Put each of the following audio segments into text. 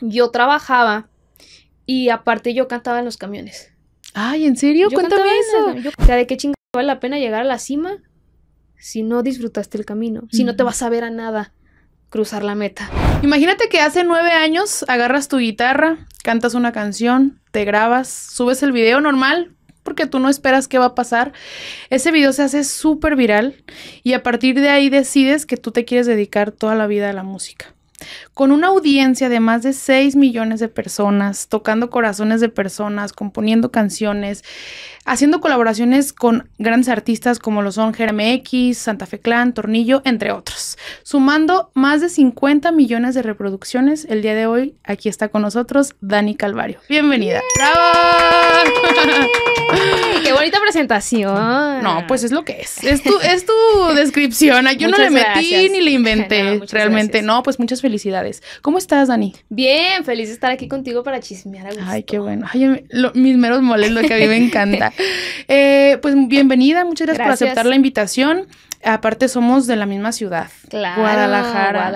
yo trabajaba y aparte yo cantaba en los camiones. Ay, ¿en serio? Cuéntame eso. o sea, ¿de qué chingada vale la pena llegar a la cima si no disfrutaste el camino? Si no te vas a ver a nada cruzar la meta. Imagínate que hace nueve años agarras tu guitarra, cantas una canción, te grabas, subes el video normal, porque tú no esperas qué va a pasar. Ese video se hace súper viral y a partir de ahí decides que tú te quieres dedicar toda la vida a la música. Con una audiencia de más de 6 millones de personas, tocando corazones de personas, componiendo canciones, haciendo colaboraciones con grandes artistas como lo son X, Santa Fe Clan, Tornillo, entre otros. Sumando más de 50 millones de reproducciones, el día de hoy aquí está con nosotros Dani Calvario. Bienvenida. ¡Bravo! ¡Qué bonita presentación! No, pues es lo que es. Es tu, es tu descripción. Yo no le metí ni le inventé. realmente, no, pues muchas felicidades. ¿Cómo estás, Dani? Bien, feliz de estar aquí contigo para chismear a gusto. Ay, qué bueno. Ay, mis meros moles, lo que a mí me encanta. Eh, pues bienvenida, muchas gracias, por aceptar la invitación. Aparte somos de la misma ciudad. Guadalajara.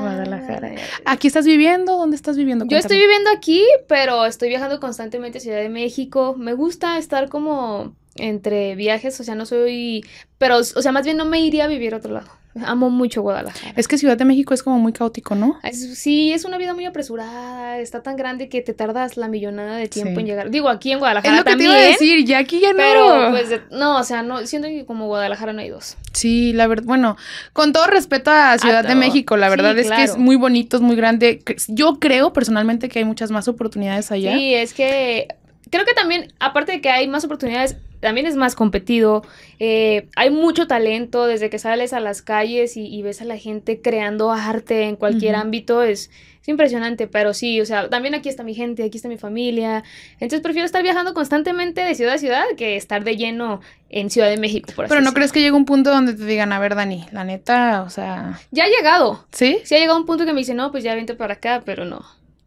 Guadalajara. ¿Aquí estás viviendo? ¿Dónde estás viviendo? Yo estoy viviendo aquí, pero estoy viajando constantemente a Ciudad de México. Me gusta estar como entre viajes, o sea, no soy, pero, o sea, más bien no me iría a vivir a otro lado. Amo mucho Guadalajara. Es que Ciudad de México es como muy caótico, ¿no? sí, es una vida muy apresurada, está tan grande que te tardas la millonada de tiempo en llegar. Digo, aquí en Guadalajara es lo que te iba a decir, ya aquí ya no. Pero pues no, o sea, no siento que como Guadalajara no hay dos. Sí, la verdad, bueno, con todo respeto a ah, Ciudad de México, la verdad es que es muy bonito, es muy grande. Yo creo personalmente que hay muchas más oportunidades allá. Sí, es que creo que también aparte de que hay más oportunidades también es más competido. Eh, hay mucho talento desde que sales a las calles y, ves a la gente creando arte en cualquier ámbito. Es, impresionante, pero sí, o sea, también aquí está mi gente, aquí está mi familia. Entonces prefiero estar viajando constantemente de ciudad a ciudad que estar de lleno en Ciudad de México. Por pero no crees que llegue un punto donde te digan, a ver, Dani, la neta, o sea... Ya ha llegado. ¿Sí? Sí ha llegado un punto que me dicen, no, pues ya vente para acá, pero no.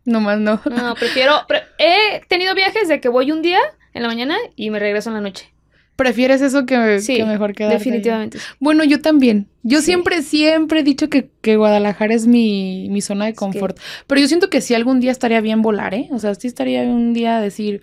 más no. No, prefiero... he tenido viajes de que voy un día en la mañana y me regreso en la noche. ¿Prefieres eso que, mejor que Definitivamente. Bueno, yo también. Yo siempre, siempre he dicho que, Guadalajara es mi, mi zona de confort. Pero yo siento que sí algún día estaría bien volar, ¿eh? O sea, sí estaría un día decir,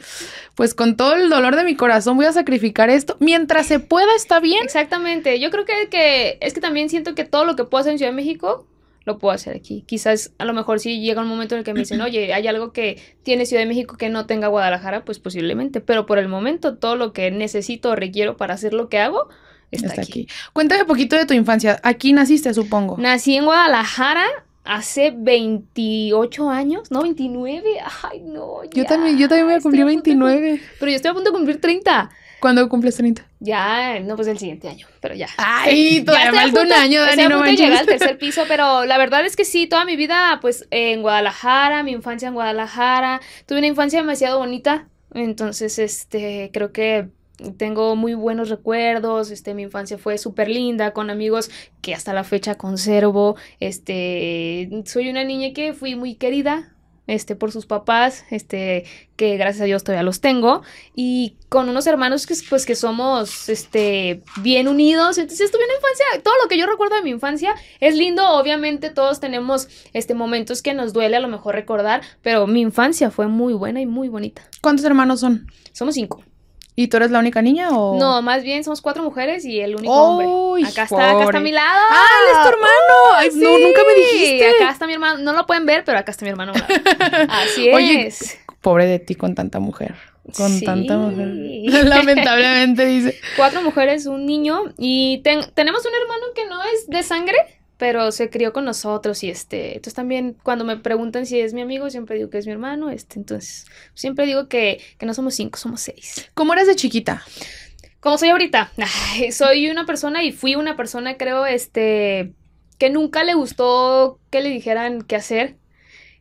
pues con todo el dolor de mi corazón voy a sacrificar esto. Mientras se pueda, está bien. Exactamente. Yo creo que, que es que también siento que todo lo que puedo hacer en Ciudad de México lo puedo hacer aquí. Quizás a lo mejor si llega un momento en el que me dicen, oye, hay algo que tiene Ciudad de México que no tenga Guadalajara, pues posiblemente, pero por el momento todo lo que necesito o requiero para hacer lo que hago está, aquí. Cuéntame un poquito de tu infancia. Aquí naciste, supongo. Nací en Guadalajara, hace 28 años, no, 29, ay, no. Yo también, yo también voy a cumplir 29. pero yo estoy a punto de cumplir 30. ¿Cuándo cumples 30? Ya, no, pues el siguiente año, pero ya. Ay, todavía falta un año, Dani, no manches. al tercer piso, pero la verdad es que sí, toda mi vida, pues en Guadalajara, mi infancia en Guadalajara, tuve una infancia demasiado bonita, entonces, este, creo que tengo muy buenos recuerdos, este, mi infancia fue súper linda, con amigos que hasta la fecha conservo, este, soy una niña que fui muy querida, este, por sus papás, este, que gracias a Dios todavía los tengo, y con unos hermanos que, pues, que somos, este, bien unidos, entonces en la infancia, todo lo que yo recuerdo de mi infancia es lindo, obviamente todos tenemos, este, momentos que nos duele a lo mejor recordar, pero mi infancia fue muy buena y muy bonita. ¿Cuántos hermanos son? Somos cinco. ¿Y tú eres la única niña o...? No, más bien somos cuatro mujeres y el único hombre. Acá está, acá está a mi lado. Ah, ¡Ah, es tu hermano! no, nunca me dijiste. Acá está mi hermano. No lo pueden ver, pero acá está mi hermano. Así es. Oye, pobre de ti con tanta mujer. Con tanta mujer. Lamentablemente dice. Cuatro mujeres, un niño y tenemos un hermano que no es de sangre, pero se crió con nosotros y este, entonces también cuando me preguntan si es mi amigo, siempre digo que es mi hermano, este, entonces siempre digo que, no somos cinco, somos seis. ¿Cómo eres de chiquita? Como soy ahorita, soy una persona y fui una persona, creo, este, que nunca le gustó que le dijeran qué hacer,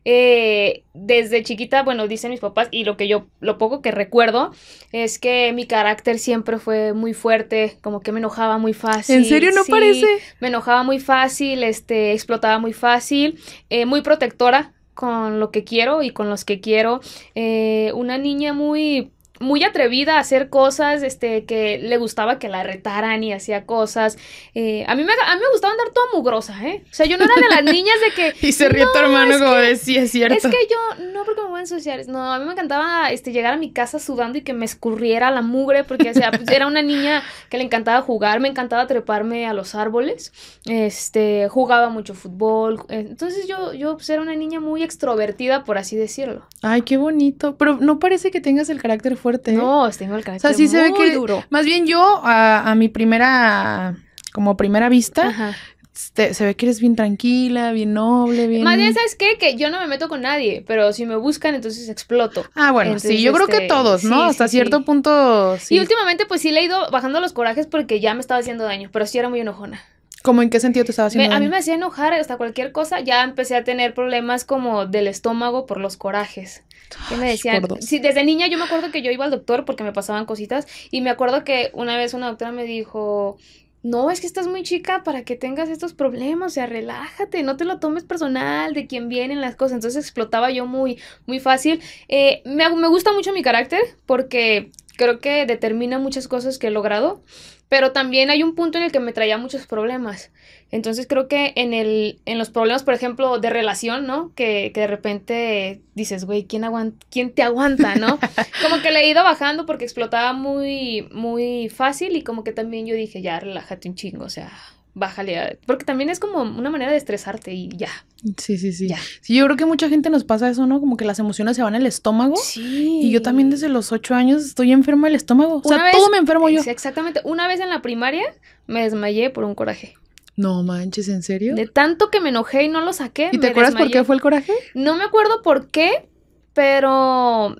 eh, desde chiquita, bueno, dicen mis papás, y lo que yo, lo poco que recuerdo, es que mi carácter siempre fue muy fuerte, como que me enojaba muy fácil. ¿En serio no parece? Me enojaba muy fácil, este, explotaba muy fácil, eh, muy protectora con lo que quiero y con los que quiero. Eh, una niña muy muy atrevida a hacer cosas, este, que le gustaba que la retaran y hacía cosas. Eh, a, mí me, a mí me gustaba andar toda mugrosa, ¿eh? O sea, yo no era de las niñas de que... y se ríe tu hermano como decía, es cierto. Es que yo, no porque me voy a ensuciar, no, a mí me encantaba este, llegar a mi casa sudando y que me escurriera la mugre, porque, o sea, pues, era una niña que le encantaba jugar, me encantaba treparme a los árboles, este, jugaba mucho fútbol, eh, entonces yo, yo pues, era una niña muy extrovertida, por así decirlo. Ay, qué bonito, pero no parece que tengas el carácter ¿eh? No, tengo el carácter. O sea, sí muy se ve que. Duro. Más bien yo, a, mi primera. Como primera vista, este, se ve que eres bien tranquila, bien noble, bien... Más bien, ¿sabes qué? Que yo no me meto con nadie, pero si me buscan, entonces exploto. Ah, bueno, sí, yo creo que este, todos, ¿no? Hasta cierto sí. punto... Y últimamente, pues sí le he ido bajando los corajes porque ya me estaba haciendo daño, pero sí era muy enojona. ¿Cómo en qué sentido te estaba haciendo? a mí me hacía enojar hasta cualquier cosa. Ya empecé a tener problemas como del estómago por los corajes. ¿Qué me decían, desde niña yo me acuerdo que yo iba al doctor porque me pasaban cositas y me acuerdo que una vez una doctora me dijo, no, es que estás muy chica para que tengas estos problemas, o sea, relájate, no te lo tomes personal de quien vienen las cosas. Entonces explotaba yo muy, muy fácil. Eh, me, me gusta mucho mi carácter porque creo que determina muchas cosas que he logrado. Pero también hay un punto en el que me traía muchos problemas. Entonces creo que en, el, en los problemas, por ejemplo, de relación, ¿no? Que, que de repente dices, güey, ¿quién, ¿quién te aguanta, no? Como que le he ido bajando porque explotaba muy, muy fácil y como que también yo dije, ya, relájate un chingo, o sea, bájale, porque también es como una manera de estresarte y ya. Sí, sí, sí. yo creo que mucha gente nos pasa eso, ¿no? Como que las emociones se van al estómago. Sí. Y yo también desde los ocho años estoy enferma del estómago. o sea, todo me enfermo yo. exactamente. Una vez en la primaria me desmayé por un coraje. No manches, ¿en serio? De tanto que me enojé y no lo saqué. ¿Y te acuerdas por qué fue el coraje? No me acuerdo por qué, pero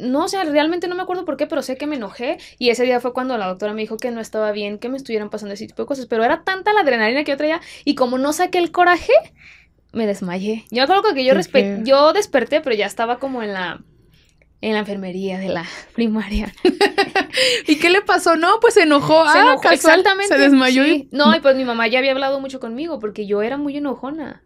no, o sea, realmente no me acuerdo por qué, pero sé que me enojé y ese día fue cuando la doctora me dijo que no estaba bien, que me estuvieran pasando ese tipo de cosas, pero era tanta la adrenalina que yo traía y como no saqué el coraje, me desmayé. Yo me acuerdo que yo, yo desperté, pero ya estaba como en la en la enfermería de la primaria. ¿Y qué le pasó? No, pues se enojó. ah, exactamente. Se desmayó. Y... No, y pues mi mamá ya había hablado mucho conmigo porque yo era muy enojona.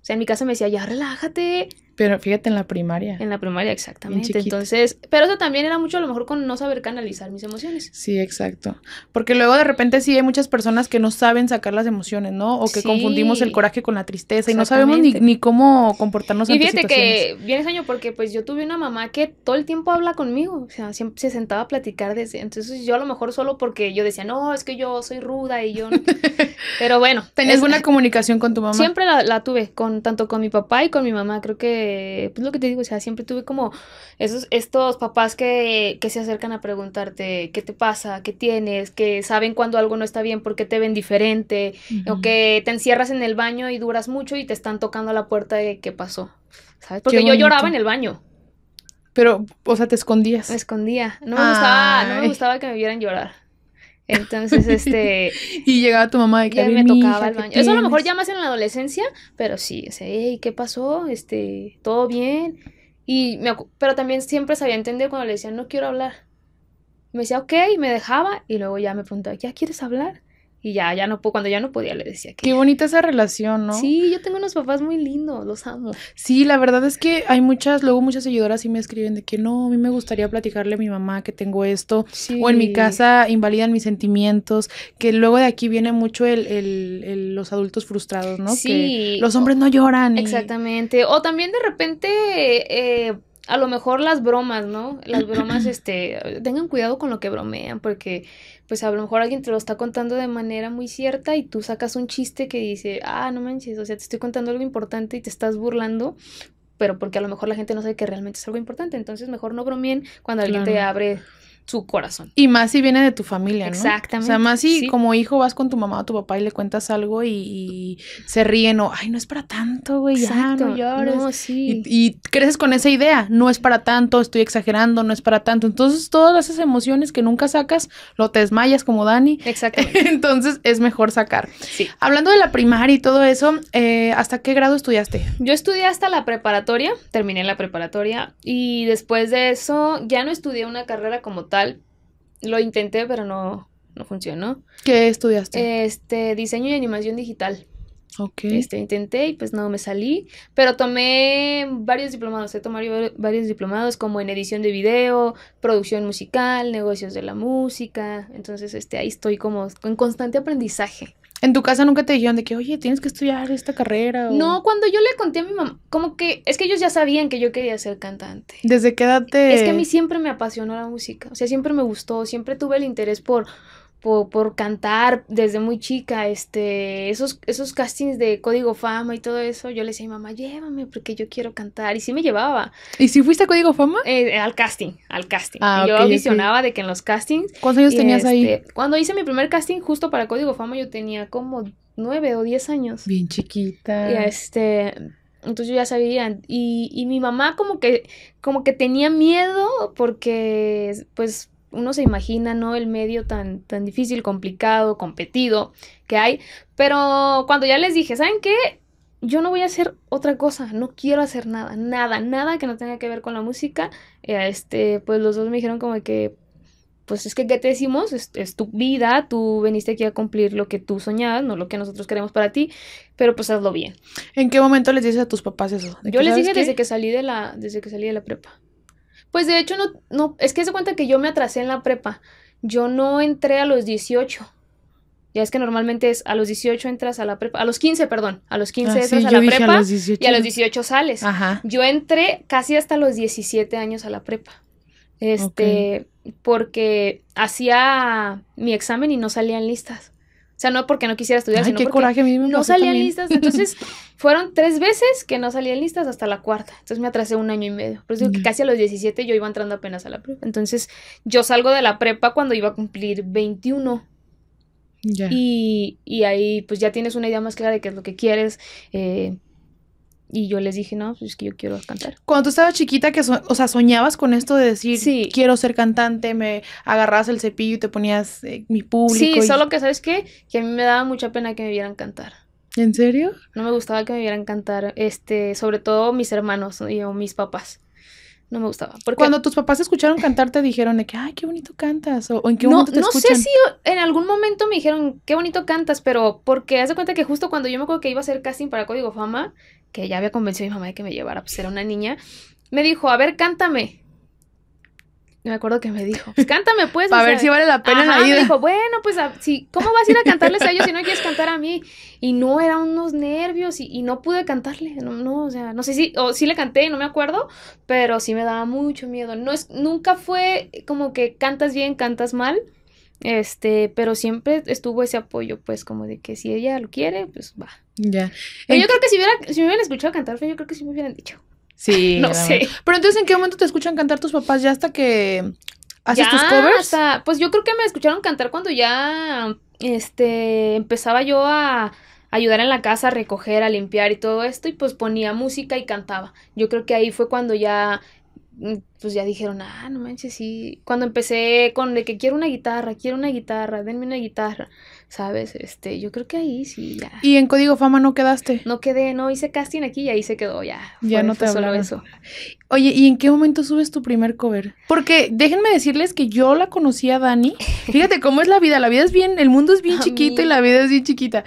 O sea, en mi casa me decía, ya relájate, pero fíjate en la primaria. En la primaria, exactamente. Entonces, pero eso también era mucho a lo mejor con no saber canalizar mis emociones. Sí, exacto. Porque luego de repente sí hay muchas personas que no saben sacar las emociones, ¿no? O que confundimos el coraje con la tristeza y no sabemos ni, cómo comportarnos. Y fíjate que viene año porque pues yo tuve una mamá que todo el tiempo habla conmigo, o sea, siempre se sentaba a platicar desde, entonces yo a lo mejor solo porque yo decía, no, es que yo soy ruda y yo... pero bueno. ¿Tenías buena comunicación con tu mamá? Siempre la, la tuve, con tanto con mi papá y con mi mamá, creo que pues lo que te digo, o sea, siempre tuve como esos, estos papás que, se acercan a preguntarte qué te pasa, qué tienes, que saben cuando algo no está bien, por qué te ven diferente, o que te encierras en el baño y duras mucho y te están tocando la puerta de qué pasó. Porque yo lloraba en el baño. Pero, o sea, te escondías. Me escondía. No me gustaba, no me gustaba que me vieran llorar. Entonces, este. y llegaba tu mamá de que. me tocaba el baño. Eso a lo mejor ya más en la adolescencia, pero sí, sé ¿qué pasó? Este, todo bien. Y me, pero también siempre sabía entender cuando le decían, no quiero hablar. Me decía, ok, me dejaba, y luego ya me preguntaba, ¿ya quieres hablar? Y ya, ya no puedo, cuando ya no podía le decía que... Qué bonita esa relación, ¿no? Sí, yo tengo unos papás muy lindos, los amo. Sí, la verdad es que hay muchas, luego muchas seguidoras sí me escriben de que no, a mí me gustaría platicarle a mi mamá que tengo esto, o en mi casa invalidan mis sentimientos, que luego de aquí viene mucho el, el, los adultos frustrados, ¿no? Sí. Que los hombres no lloran. Exactamente, o también de repente... Eh, a lo mejor las bromas, ¿no? Las bromas, este, tengan cuidado con lo que bromean, porque pues a lo mejor alguien te lo está contando de manera muy cierta y tú sacas un chiste que dice, ah, no manches, o sea, te estoy contando algo importante y te estás burlando, pero porque a lo mejor la gente no sabe que realmente es algo importante, entonces mejor no bromien cuando alguien te abre su corazón. Y más si viene de tu familia, ¿no? Exactamente. O sea, más si como hijo vas con tu mamá o tu papá y le cuentas algo y, se ríen o, ay, no es para tanto, güey, ya, no llores. y, creces con esa idea, no es para tanto, estoy exagerando, no es para tanto. Entonces, todas esas emociones que nunca sacas, lo te desmayas como Dani. Exactamente. Entonces, es mejor sacar. Sí. Hablando de la primaria y todo eso, eh, ¿hasta qué grado estudiaste? Yo estudié hasta la preparatoria, terminé la preparatoria y después de eso ya no estudié una carrera como lo intenté, pero no, no funcionó. ¿Qué estudiaste? Este, diseño y animación digital. Ok. Este, intenté y pues no me salí, pero tomé varios diplomados, he tomado varios diplomados como en edición de video, producción musical, negocios de la música, entonces este, ahí estoy como en constante aprendizaje. ¿En tu casa nunca te dijeron de que, oye, tienes que estudiar esta carrera? No, cuando yo le conté a mi mamá, como que, es que ellos ya sabían que yo quería ser cantante. ¿Desde qué edad te...? Es que a mí siempre me apasionó la música, o sea, siempre me gustó, siempre tuve el interés por, por, cantar desde muy chica, este, esos, esos castings de Código Fama y todo eso, yo le decía a mi mamá, llévame porque yo quiero cantar, y sí me llevaba. ¿Y si fuiste a Código Fama? Eh, eh, al casting, al casting. Ah, yo de que en los castings. ¿Cuántos años tenías ahí? Este, cuando hice mi primer casting justo para Código Fama yo tenía como nueve o diez años. Bien chiquita. este entonces yo ya sabía y, mi mamá como que como que tenía miedo porque pues uno se imagina, ¿no? El medio tan, tan difícil, complicado, competido que hay. Pero cuando ya les dije, ¿saben qué? Yo no voy a hacer otra cosa, no quiero hacer nada, nada, nada que no tenga que ver con la música. Eh, este, pues los dos me dijeron como que, pues es que, ¿qué te decimos? Es, tu vida, tú veniste aquí a cumplir lo que tú soñabas, no lo que nosotros queremos para ti, pero pues hazlo bien. ¿En qué momento les dices a tus papás eso? Yo les dije desde que salí de la, desde que salí de la prepa. Pues de hecho, no, no, es que se cuenta que yo me atrasé en la prepa. Yo no entré a los 18. Ya es que normalmente es a los 18 entras a la prepa, a los 15, perdón, a los 15 ah, entras a la prepa y a los 18 sales. Ajá. Yo entré casi hasta los 17 años a la prepa. Este, porque hacía mi examen y no salían listas. O sea, no porque no quisiera estudiar, sino porque no salía en listas. Entonces, fueron tres veces que no salían listas hasta la cuarta. Entonces me atrasé un año y medio. Por digo que mm. casi a los 17 yo iba entrando apenas a la prepa. Entonces, yo salgo de la prepa cuando iba a cumplir 21. Y, y, ahí pues ya tienes una idea más clara de qué es lo que quieres. Eh, y yo les dije, no, pues es que yo quiero cantar. Cuando tú estabas chiquita, que o sea, soñabas con esto de decir, quiero ser cantante, me agarrabas el cepillo y te ponías eh, mi público. Sí, solo que sabes qué, que a mí me daba mucha pena que me vieran cantar. ¿En serio? No me gustaba que me vieran cantar, este, sobre todo mis hermanos y, o mis papás. No me gustaba. Porque... Cuando tus papás escucharon cantar, te dijeron de que, ay, qué bonito cantas. O, en qué momento no, no sé si en algún momento me dijeron, qué bonito cantas, pero porque haz de cuenta que justo cuando yo me acuerdo que iba a hacer casting para Código Fama, que ya había convencido a mi mamá de que me llevara, pues era una niña, me dijo, a ver, cántame. Me acuerdo que me dijo, pues, cántame pues. a ver si vale la pena la Me dijo, bueno, pues, si, ¿cómo vas a ir a cantarles a ellos si no quieres cantar a mí? Y no, eran unos nervios y, y no pude cantarle. No, no, o sea, no sé si, o sí le canté, no me acuerdo, pero sí me daba mucho miedo. No es, nunca fue como que cantas bien, cantas mal. Este, pero siempre estuvo ese apoyo, pues, como de que si ella lo quiere, pues va. Ya. yo creo que si, hubiera, si me hubieran escuchado cantar, yo creo que sí me hubieran dicho. Sí. no sé. Pero entonces, ¿en qué momento te escuchan cantar tus papás? Ya hasta que haces tus covers. pues yo creo que me escucharon cantar cuando ya este empezaba yo a ayudar en la casa, a recoger, a limpiar y todo esto, y pues ponía música y cantaba. Yo creo que ahí fue cuando ya Mm, pues ya dijeron, ah, no manches, sí. Cuando empecé con de que quiero una guitarra, quiero una guitarra, denme una guitarra, ¿sabes? Este, yo creo que ahí sí, ya. ¿Y en Código Fama no quedaste? No quedé, no hice casting aquí y ahí se quedó, ya. Ya no te hablo solo eso. Oye, ¿y en qué momento subes tu primer cover? Porque déjenme decirles que yo la conocí a Dani. Fíjate cómo es la vida, la vida es bien, el mundo es bien chiquito y la vida es bien chiquita.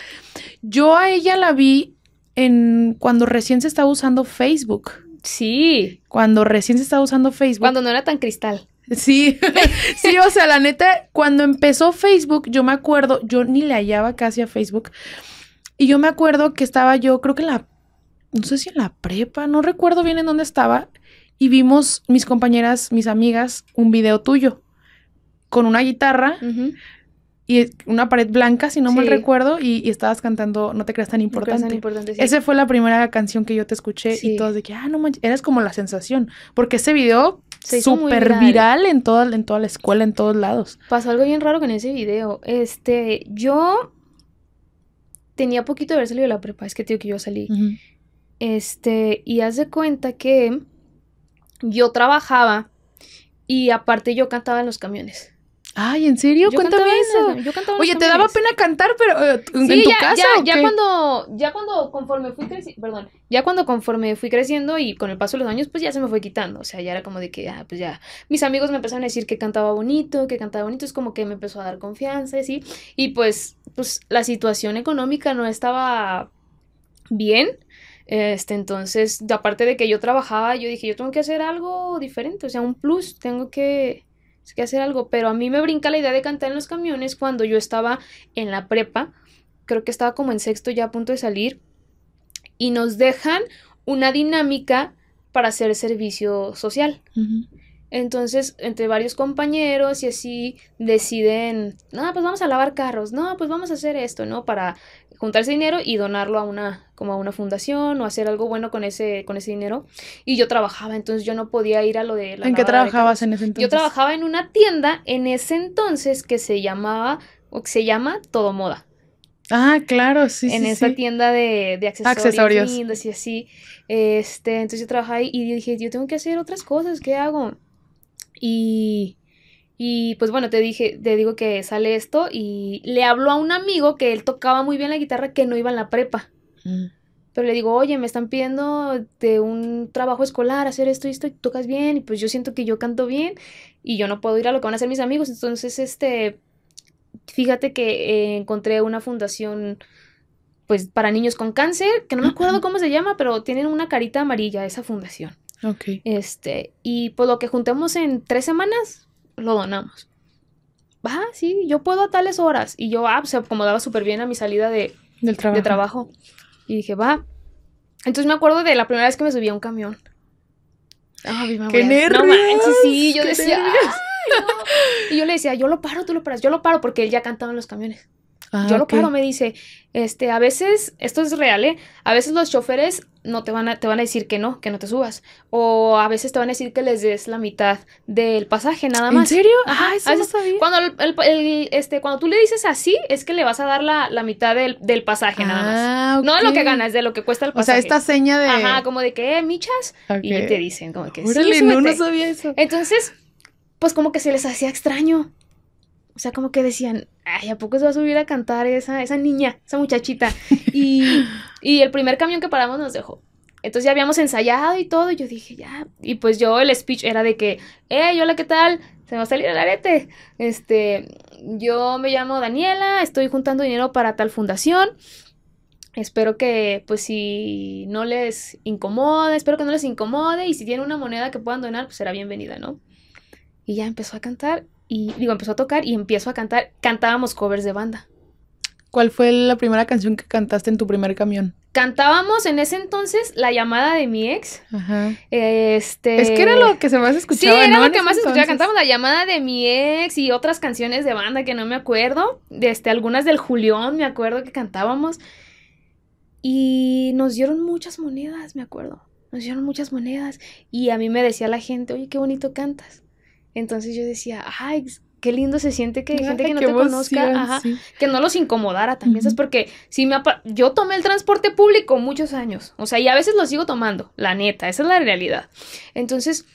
Yo a ella la vi en cuando recién se estaba usando Facebook. Sí. Cuando recién se estaba usando Facebook. Cuando no era tan cristal. Sí, sí, o sea, la neta, cuando empezó Facebook, yo me acuerdo, yo ni le hallaba casi a Facebook. Y yo me acuerdo que estaba yo, creo que en la, no sé si en la prepa, no recuerdo bien en dónde estaba. Y vimos mis compañeras, mis amigas, un video tuyo con una guitarra y una pared blanca, si no me mal recuerdo, y, estabas cantando No te creas tan importante. No importante Esa fue la primera canción que yo te escuché y todos de que, ah, no manches, eres como la sensación, porque ese video súper viral, viral en, toda, en toda la escuela, en todos lados. Pasó algo bien raro con ese video. Este, yo tenía poquito de haber salido de la prepa, es que tío que yo salí. Este, y haz de cuenta que yo trabajaba y aparte yo cantaba en los camiones. Ay, ¿en serio? Cuéntame eso. Oye, te daba pena cantar, pero eh, en tu ya, casa. Ya, ya cuando, ya cuando conforme fui creciendo, perdón, ya cuando conforme fui creciendo y con el paso de los años, pues ya se me fue quitando. O sea, ya era como de que, ah, pues ya. Mis amigos me empezaron a decir que cantaba bonito, que cantaba bonito. Es como que me empezó a dar confianza y sí. Y pues, pues la situación económica no estaba bien. Este, entonces, aparte de que yo trabajaba, yo dije, yo tengo que hacer algo diferente, o sea, un plus, tengo que, que hacer algo, pero a mí me brinca la idea de cantar en los camiones cuando yo estaba en la prepa, creo que estaba como en sexto ya a punto de salir, y nos dejan una dinámica para hacer servicio social. Entonces, entre varios compañeros y así deciden, no, pues vamos a lavar carros, no, pues vamos a hacer esto, ¿no? Para juntar ese dinero y donarlo a una, como a una fundación o hacer algo bueno con ese, con ese dinero. Y yo trabajaba, entonces yo no podía ir a lo de la... ¿En qué trabajabas en ese entonces? Yo trabajaba en una tienda en ese entonces que se llamaba, o que se llama Todo Moda. Ah, claro, sí. En esa tienda de, de accesorios, accesorios. lindos y así. Este, entonces yo trabajaba ahí y dije, yo tengo que hacer otras cosas, ¿qué hago? Y y pues bueno, te dije, te digo que sale esto y le habló a un amigo que él tocaba muy bien la guitarra que no iba en la prepa. Mm. Pero le digo, oye, me están pidiendo de un trabajo escolar hacer esto y esto y tocas bien y pues yo siento que yo canto bien y yo no puedo ir a lo que van a hacer mis amigos. Entonces, este, fíjate que eh, encontré una fundación pues para niños con cáncer, que no me acuerdo cómo se llama, pero tienen una carita amarilla esa fundación. Ok. Este, y pues lo que juntamos en tres semanas, lo donamos. va, sí, yo puedo a tales horas. Y yo, ah, pues, se acomodaba súper bien a mi salida de, Del trabajo. Y dije, va. Entonces me acuerdo de la primera vez que me subí a un camión. Ay, ¡Qué nervios! No manches, sí, yo decía, Y yo le decía, yo lo paro, tú lo paras, yo lo paro, porque él ya cantaba en los camiones yo ah, lo que me dice, este, a veces, esto es real, ¿eh? A veces los choferes no te van a, te van a decir que no, que no te subas. O a veces te van a decir que les des la mitad del pasaje, nada más. ¿En serio? Ah, Ajá, eso sabía. Cuando, el, este, cuando tú le dices así, es que le vas a dar la, mitad del, pasaje, nada más. Ah, no de lo que ganas, de lo que cuesta el pasaje. O sea, esta seña de... Ajá, como de que, eh, michas. Y te dicen como que sí, no, no sabía eso. Entonces, pues como que se les hacía extraño. O sea, como que decían, ay, ¿a poco se va a subir a cantar esa, esa niña, esa muchachita? Y, y el primer camión que paramos nos dejó. Entonces ya habíamos ensayado y todo, y yo dije, ya. Y pues yo el speech era de que, hey, hola, ¿qué tal? Se me va a salir el arete. Este, yo me llamo Daniela, estoy juntando dinero para tal fundación. Espero que, pues, si no les incomode, espero que no les incomode. Y si tienen una moneda que puedan donar, pues será bienvenida, ¿no? Y ya empezó a cantar y digo, empezó a tocar y empiezo a cantar. Cantábamos covers de banda. ¿Cuál fue la primera canción que cantaste en tu primer camión? Cantábamos en ese entonces La llamada de mi ex. Ajá. Este. Es que era lo que se más escuchaba. Sí, era lo que más escuchaba. Cantábamos La llamada de mi ex y otras canciones de banda que no me acuerdo. Este, algunas del Julión, me acuerdo que cantábamos. Y nos dieron muchas monedas, me acuerdo. Nos dieron muchas monedas. Y a mí me decía la gente, oye, qué bonito cantas. Entonces yo decía, ay, qué lindo se siente que hay gente que no te conozca, ajá, que no los incomodara también, es Porque si me yo tomé el transporte público muchos años, o sea, y a veces lo sigo tomando, la neta, esa es la realidad. Entonces,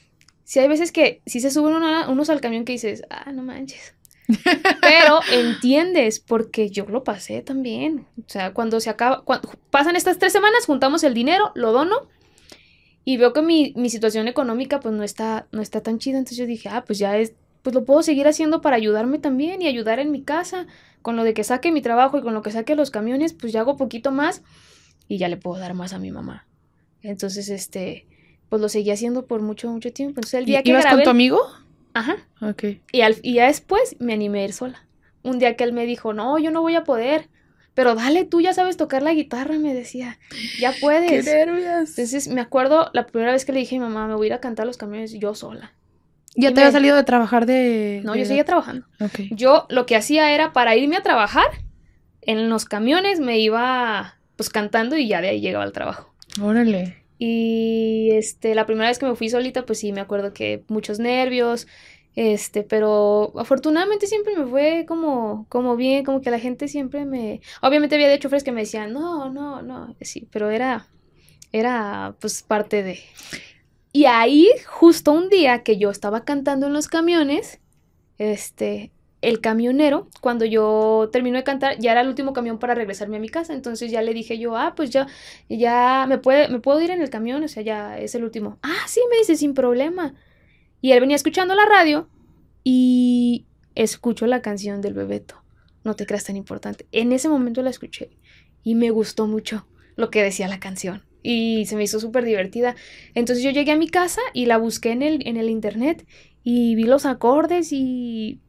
si hay veces que si se suben unos al camión que dices, ah, no manches. Pero entiendes, porque yo lo pasé también. O sea, cuando se acaba, cuando, pasan estas tres semanas, juntamos el dinero, lo dono y veo que mi, situación económica pues no está, no está tan chida, entonces yo dije, ah, pues ya es, pues lo puedo seguir haciendo para ayudarme también y ayudar en mi casa, con lo de que saque mi trabajo y con lo que saque los camiones, pues ya hago poquito más y ya le puedo dar más a mi mamá. Entonces, este, pues lo seguí haciendo por mucho, mucho tiempo. Entonces, el día que ¿Ibas con tu amigo? Ajá. Ok. Y, al, y ya después me animé a ir sola. Un día que él me dijo, no, yo no voy a poder pero dale, tú ya sabes tocar la guitarra, me decía, ya puedes. Qué nervios. Entonces me acuerdo la primera vez que le dije a mi mamá, me voy a ir a cantar los camiones yo sola. ¿Ya te había salido de trabajar de...? No, yo seguía trabajando. Yo lo que hacía era para irme a trabajar, en los camiones me iba pues cantando y ya de ahí llegaba al trabajo. Órale. Y este, la primera vez que me fui solita, pues sí, me acuerdo que muchos nervios, este, pero afortunadamente siempre me fue como, como bien, como que la gente siempre me. Obviamente había de hecho que me decían, no, no, no, sí, pero era, era pues parte de. Y ahí, justo un día que yo estaba cantando en los camiones, este, el camionero, cuando yo terminé de cantar, ya era el último camión para regresarme a mi casa. Entonces ya le dije yo, ah, pues ya, ya me puede, me puedo ir en el camión, o sea, ya es el último. Ah, sí, me dice, sin problema. Y él venía escuchando la radio y escucho la canción del Bebeto. No te creas tan importante. En ese momento la escuché y me gustó mucho lo que decía la canción. Y se me hizo súper divertida. Entonces yo llegué a mi casa y la busqué en el, en el internet y vi los acordes y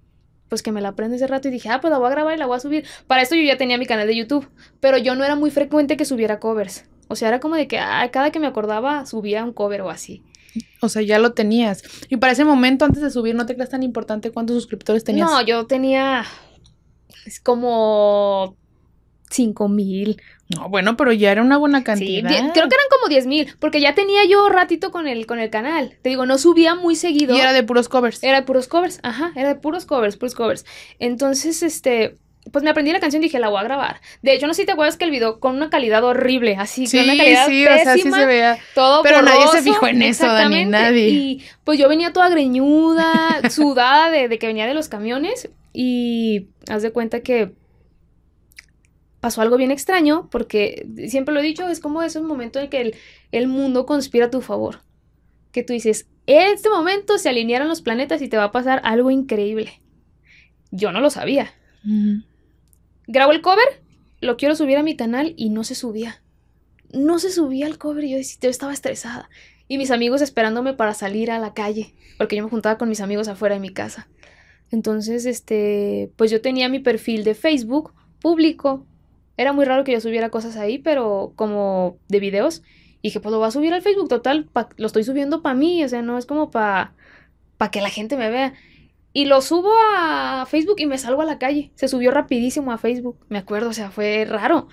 pues que me la aprendí ese rato y dije, ah, pues la voy a grabar y la voy a subir. Para esto yo ya tenía mi canal de YouTube, pero yo no era muy frecuente que subiera covers. O sea, era como de que ah, cada que me acordaba subía un cover o así. O sea, ya lo tenías. Y para ese momento, antes de subir, ¿no te creas tan importante cuántos suscriptores tenías? No, yo tenía. Es como. 5 mil. No, bueno, pero ya era una buena cantidad. creo que eran como 10 mil, porque ya tenía yo ratito con el, con el canal. Te digo, no subía muy seguido. Y era de puros covers. Era de puros covers, ajá, era de puros covers, puros covers. Entonces, este, pues me aprendí la canción y dije, la voy a grabar. De hecho, no sé si te acuerdas que el video con una calidad horrible, así, sí, calidad sí, o sea, así se veía. Todo Pero nadie se fijó en eso, Dani, nadie. Y pues yo venía toda greñuda, sudada de, que venía de los camiones y haz de cuenta que pasó algo bien extraño, porque siempre lo he dicho, es como ese momento en que el, mundo conspira a tu favor. Que tú dices, en este momento se alinearon los planetas y te va a pasar algo increíble. Yo no lo sabía grabo el cover, lo quiero subir a mi canal y no se subía. No se subía el cover, yo, yo estaba estresada. Y mis amigos esperándome para salir a la calle, porque yo me juntaba con mis amigos afuera de mi casa. Entonces, este, pues yo tenía mi perfil de Facebook público. Era muy raro que yo subiera cosas ahí, pero como de videos. Y dije, pues lo voy a subir al Facebook, total, lo estoy subiendo para mí, o sea, no es como para pa que la gente me vea. Y lo subo a Facebook y me salgo a la calle. Se subió rapidísimo a Facebook, me acuerdo, o sea, fue raro.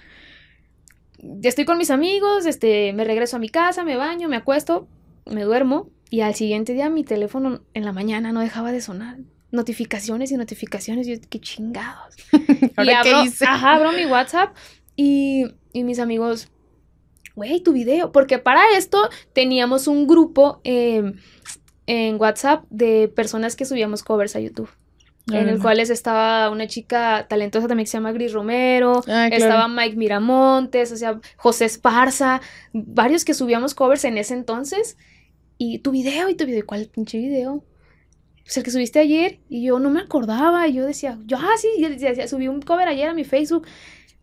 Ya Estoy con mis amigos, este, me regreso a mi casa, me baño, me acuesto, me duermo y al siguiente día mi teléfono en la mañana no dejaba de sonar. Notificaciones y notificaciones, y yo, qué chingados. y Ajá, abro mi WhatsApp y, mis amigos, güey, tu video. Porque para esto teníamos un grupo em, en WhatsApp de personas que subíamos covers a YouTube. Ah, en el cual estaba una chica talentosa también que se llama Gris Romero, ah, estaba Mike Miramontes, o sea, José Esparza, varios que subíamos covers en ese entonces. Y tu video, y tu video, ¿cuál pinche video? Pues el que subiste ayer, y yo no me acordaba, y yo decía, yo, ah, sí, decía, subí un cover ayer a mi Facebook.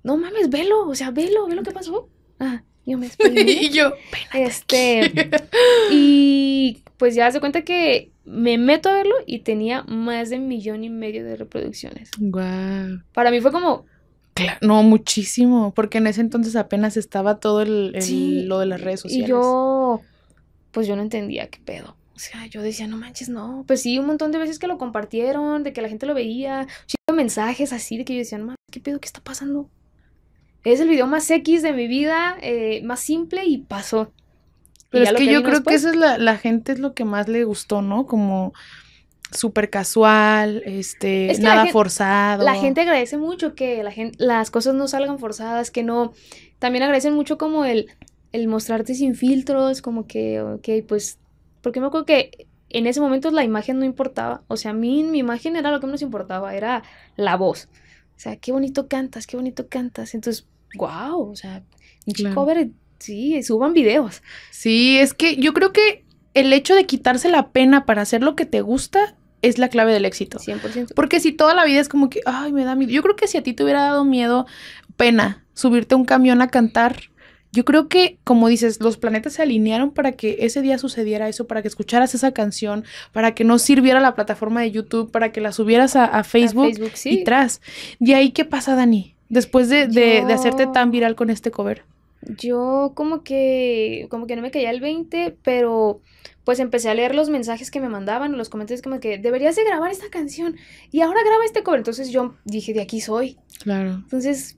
No mames, velo, o sea, velo, ve lo que pasó. Ah, yo me y yo, este, y pues ya se cuenta que me meto a verlo y tenía más de un millón y medio de reproducciones. Wow. Para mí fue como... no, muchísimo, porque en ese entonces apenas estaba todo el, lo de las redes sociales. Y yo, pues yo no entendía qué pedo. O sea, yo decía, no manches, no. Pues sí, un montón de veces que lo compartieron, de que la gente lo veía, chido mensajes así, de que yo decía, mames, ¿qué pedo? ¿Qué está pasando? Es el video más X de mi vida, eh, más simple y pasó. Pero es que, yo creo que esa es la, la gente es lo que más le gustó, ¿no? Como súper casual, este, es nada forzado. La gente agradece mucho que la gente, las cosas no salgan forzadas, que no. También agradecen mucho como el, el mostrarte sin filtros, como que, ok, pues. Porque me acuerdo que en ese momento la imagen no importaba. O sea, a mí mi imagen era lo que menos importaba, era la voz. O sea, qué bonito cantas, qué bonito cantas. Entonces, wow, o sea, un chico sí, suban videos. Sí, es que yo creo que el hecho de quitarse la pena para hacer lo que te gusta es la clave del éxito. 100%. Porque si toda la vida es como que, ay, me da miedo. Yo creo que si a ti te hubiera dado miedo, pena, subirte a un camión a cantar, yo creo que, como dices, los planetas se alinearon para que ese día sucediera eso, para que escucharas esa canción, para que no sirviera la plataforma de YouTube, para que la subieras a, Facebook, y y De ahí, ¿qué pasa, Dani? Después de, de hacerte tan viral con este cover yo como que, como que no me caía el 20, pero pues empecé a leer los mensajes que me mandaban, los comentarios como que deberías de grabar esta canción y ahora graba este cover. Entonces yo dije, de aquí soy. Claro. Entonces,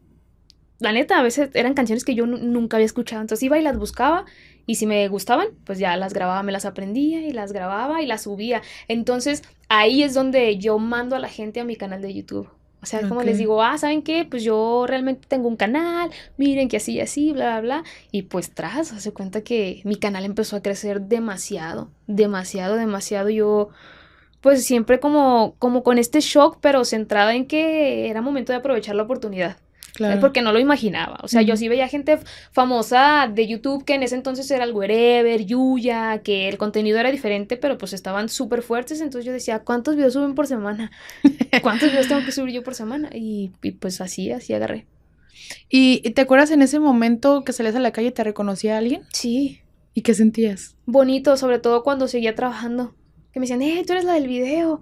la neta, a veces eran canciones que yo nunca había escuchado. Entonces iba y las buscaba y si me gustaban, pues ya las grababa, me las aprendía y las grababa y las subía. Entonces ahí es donde yo mando a la gente a mi canal de YouTube. O sea, como les digo, ah, ¿saben qué? Pues yo realmente tengo un canal, miren que así y así, bla, bla, bla. Y pues tras, hace cuenta que mi canal empezó a crecer demasiado, demasiado, demasiado. Yo, pues siempre como, como con este shock, pero centrada en que era momento de aprovechar la oportunidad. Claro. Porque no lo imaginaba. O sea, yo sí veía gente famosa de YouTube que en ese entonces era el Wherever, Yuya, que el contenido era diferente, pero pues estaban súper fuertes. Entonces yo decía, ¿cuántos videos suben por semana? ¿Cuántos videos tengo que subir yo por semana? Y, pues así, así agarré. ¿Y, te acuerdas en ese momento que salías a la calle y te reconocía alguien? Sí. ¿Y qué sentías? Bonito, sobre todo cuando seguía trabajando. Que me decían, ¡eh, tú eres la del video!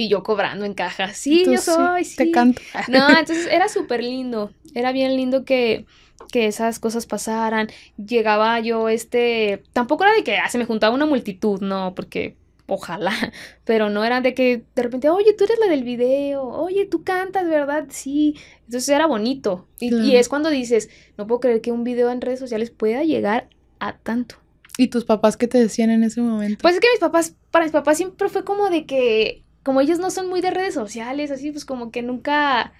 y yo cobrando en caja. Sí, yo soy, sí, Te canto. No, entonces era súper lindo. Era bien lindo que, esas cosas pasaran. Llegaba yo, este. Tampoco era de que ah, se me juntaba una multitud, no, porque ojalá, pero no era de que de repente, oye, tú eres la del video, oye, tú cantas, ¿verdad? Sí, entonces era bonito. y, es cuando dices, no puedo creer que un video en redes sociales pueda llegar a tanto. ¿Y tus papás qué te decían en ese momento? Pues es que mis papás, para mis papás siempre fue como de que como ellos no son muy de redes sociales, así pues como que nunca,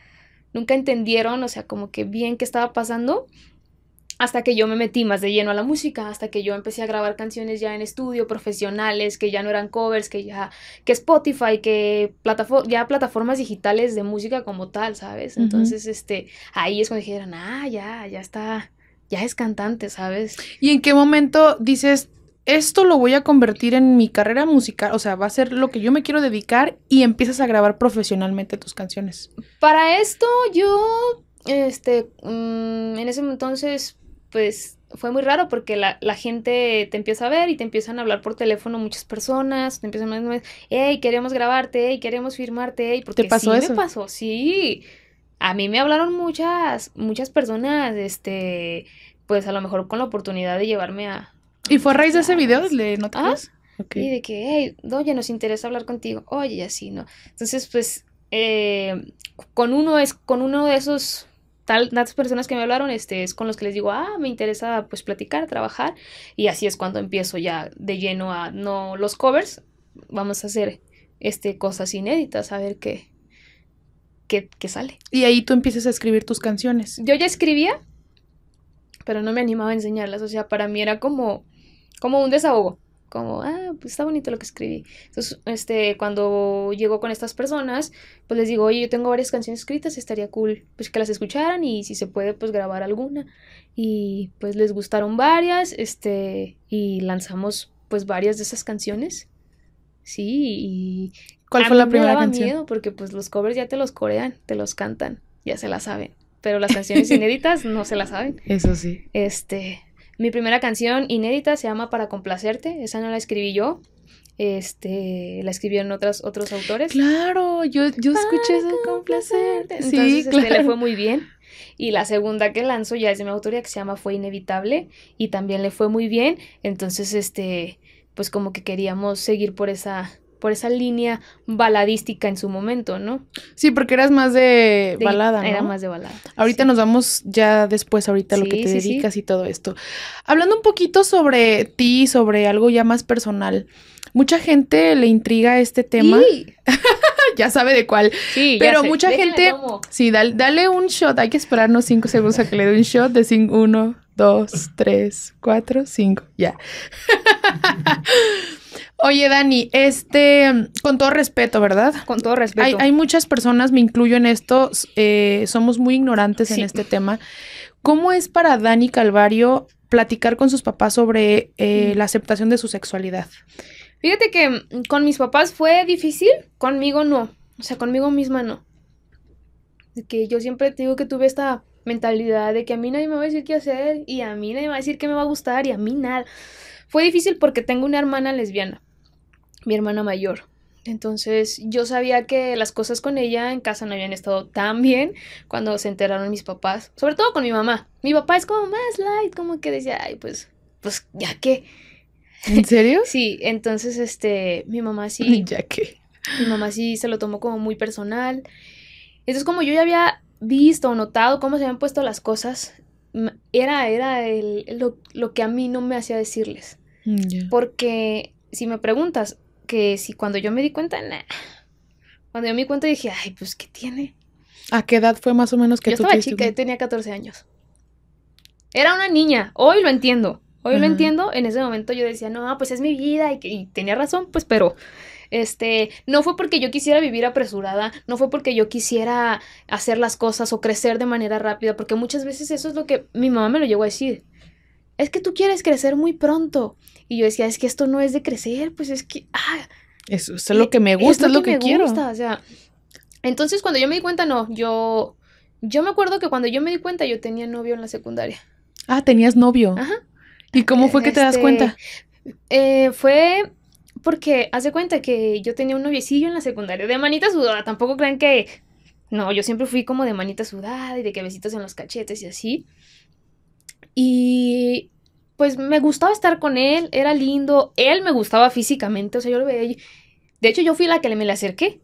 nunca entendieron, o sea, como que bien qué estaba pasando. Hasta que yo me metí más de lleno a la música, hasta que yo empecé a grabar canciones ya en estudio, profesionales, que ya no eran covers, que ya, que Spotify, que ya plataformas digitales de música como tal, ¿sabes? Entonces, este, ahí es cuando dijeron, ah, ya, ya está, ya es cantante, ¿sabes? ¿Y en qué momento dices, esto lo voy a convertir en mi carrera musical, o sea, va a ser lo que yo me quiero dedicar y empiezas a grabar profesionalmente tus canciones. Para esto yo, este, mm, en ese entonces, pues fue muy raro porque la, la, gente te empieza a ver y te empiezan a hablar por teléfono muchas personas, te empiezan a decir, hey, queremos grabarte, hey, queremos firmarte, hey, porque pasó sí eso? me pasó, sí. A mí me hablaron muchas, muchas personas, este, pues a lo mejor con la oportunidad de llevarme a, y fue a raíz de ese video, ¿le notas? Ah, y de que, hey, oye, nos interesa hablar contigo, oye, así, ¿no? Entonces, pues, eh, con uno es, con uno de esos tal, tantas personas que me hablaron, este, es con los que les digo, ah, me interesa, pues, platicar, trabajar, y así es cuando empiezo ya de lleno a, no, los covers, vamos a hacer, este, cosas inéditas, a ver qué, qué, qué sale. Y ahí tú empiezas a escribir tus canciones. Yo ya escribía, pero no me animaba a enseñarlas. O sea, para mí era como como un desahogo, como, ah, pues está bonito lo que escribí. Entonces, este, cuando llegó con estas personas, pues les digo, oye, yo tengo varias canciones escritas, estaría cool, pues que las escucharan y si se puede, pues grabar alguna. Y pues les gustaron varias, este, y lanzamos pues varias de esas canciones. Sí, y... ¿Cuál fue la primera me canción? miedo porque pues los covers ya te los corean, te los cantan, ya se las saben, pero las canciones inéditas no se las saben. Eso sí. Este, mi primera canción inédita se llama Para complacerte, esa no la escribí yo. Este, la escribieron otros otros autores. Claro, yo, yo escuché Para complacerte. Sí, Entonces, este, le fue muy bien. Y la segunda que lanzó ya es de mi autoría que se llama Fue Inevitable y también le fue muy bien. Entonces, este, pues como que queríamos seguir por esa, por esa línea baladística en su momento, ¿no? Sí, porque eras más de, balada, ¿no? Era más de balada. Ahorita nos vamos ya después, ahorita a lo que te dedicas y todo esto. Hablando un poquito sobre ti, sobre algo ya más personal. Mucha gente le intriga este tema. ya sabe de cuál. Sí, Pero mucha gente. Sí, dale, un shot. Hay que esperarnos cinco segundos a que le dé un shot de cinco, uno, dos, tres, cuatro, cinco. Ya. Oye, Dani, este, con todo respeto, ¿verdad? Con todo respeto. Hay, muchas personas, me incluyo en esto, eh, somos muy ignorantes en este tema. ¿Cómo es para Dani Calvario platicar con sus papás sobre eh, la aceptación de su sexualidad? Fíjate que mm, con mis papás fue difícil, conmigo no. O sea, conmigo misma no. Que yo siempre te digo que tuve esta mentalidad de que a mí nadie me va a decir qué hacer y a mí nadie me va a decir qué me va a gustar y a mí nada. Fue difícil porque tengo una hermana lesbiana mi hermana mayor. Entonces yo sabía que las cosas con ella en casa no habían estado tan bien cuando se enteraron mis papás, sobre todo con mi mamá. Mi papá es como más light, como que decía, ay, pues, pues ya ¿qué? ¿En serio? sí, entonces este, mi mamá sí... ya qué? Mi mamá sí se lo tomó como muy personal. Entonces como yo ya había visto o notado cómo se habían puesto las cosas, era, era lo, que a mí no me hacía decirles. Mm, Porque si me preguntas, que si cuando yo me di cuenta, Cuando yo me di cuenta dije, ay, pues, ¿qué tiene? ¿A qué edad fue más o menos que yo estaba chica, tenía 14 años. Era una niña, hoy lo entiendo. Hoy lo entiendo, en ese momento yo decía, no, pues es mi vida y, que, tenía razón, pues, pero este, no fue porque yo quisiera vivir apresurada, no fue porque yo quisiera hacer las cosas o crecer de manera rápida, porque muchas veces eso es lo que mi mamá me lo llegó a decir es que tú quieres crecer muy pronto. Y yo decía, es que esto no es de crecer, pues es que, ah. Eso, es lo que me gusta, es lo, que, quiero. entonces cuando yo me di cuenta, no, yo, yo me acuerdo que cuando yo me di cuenta yo tenía novio en la secundaria. Ah, tenías novio. Ajá. ¿Y cómo fue que te das este, cuenta? Eh, fue porque, haz de cuenta que yo tenía un noviecillo en la secundaria, de manita sudada, tampoco crean que, no, yo siempre fui como de manita sudada y de que besitos en los cachetes y así. Y pues me gustaba estar con él, era lindo, él me gustaba físicamente, o sea, yo lo veía. De hecho, yo fui la que me le acerqué.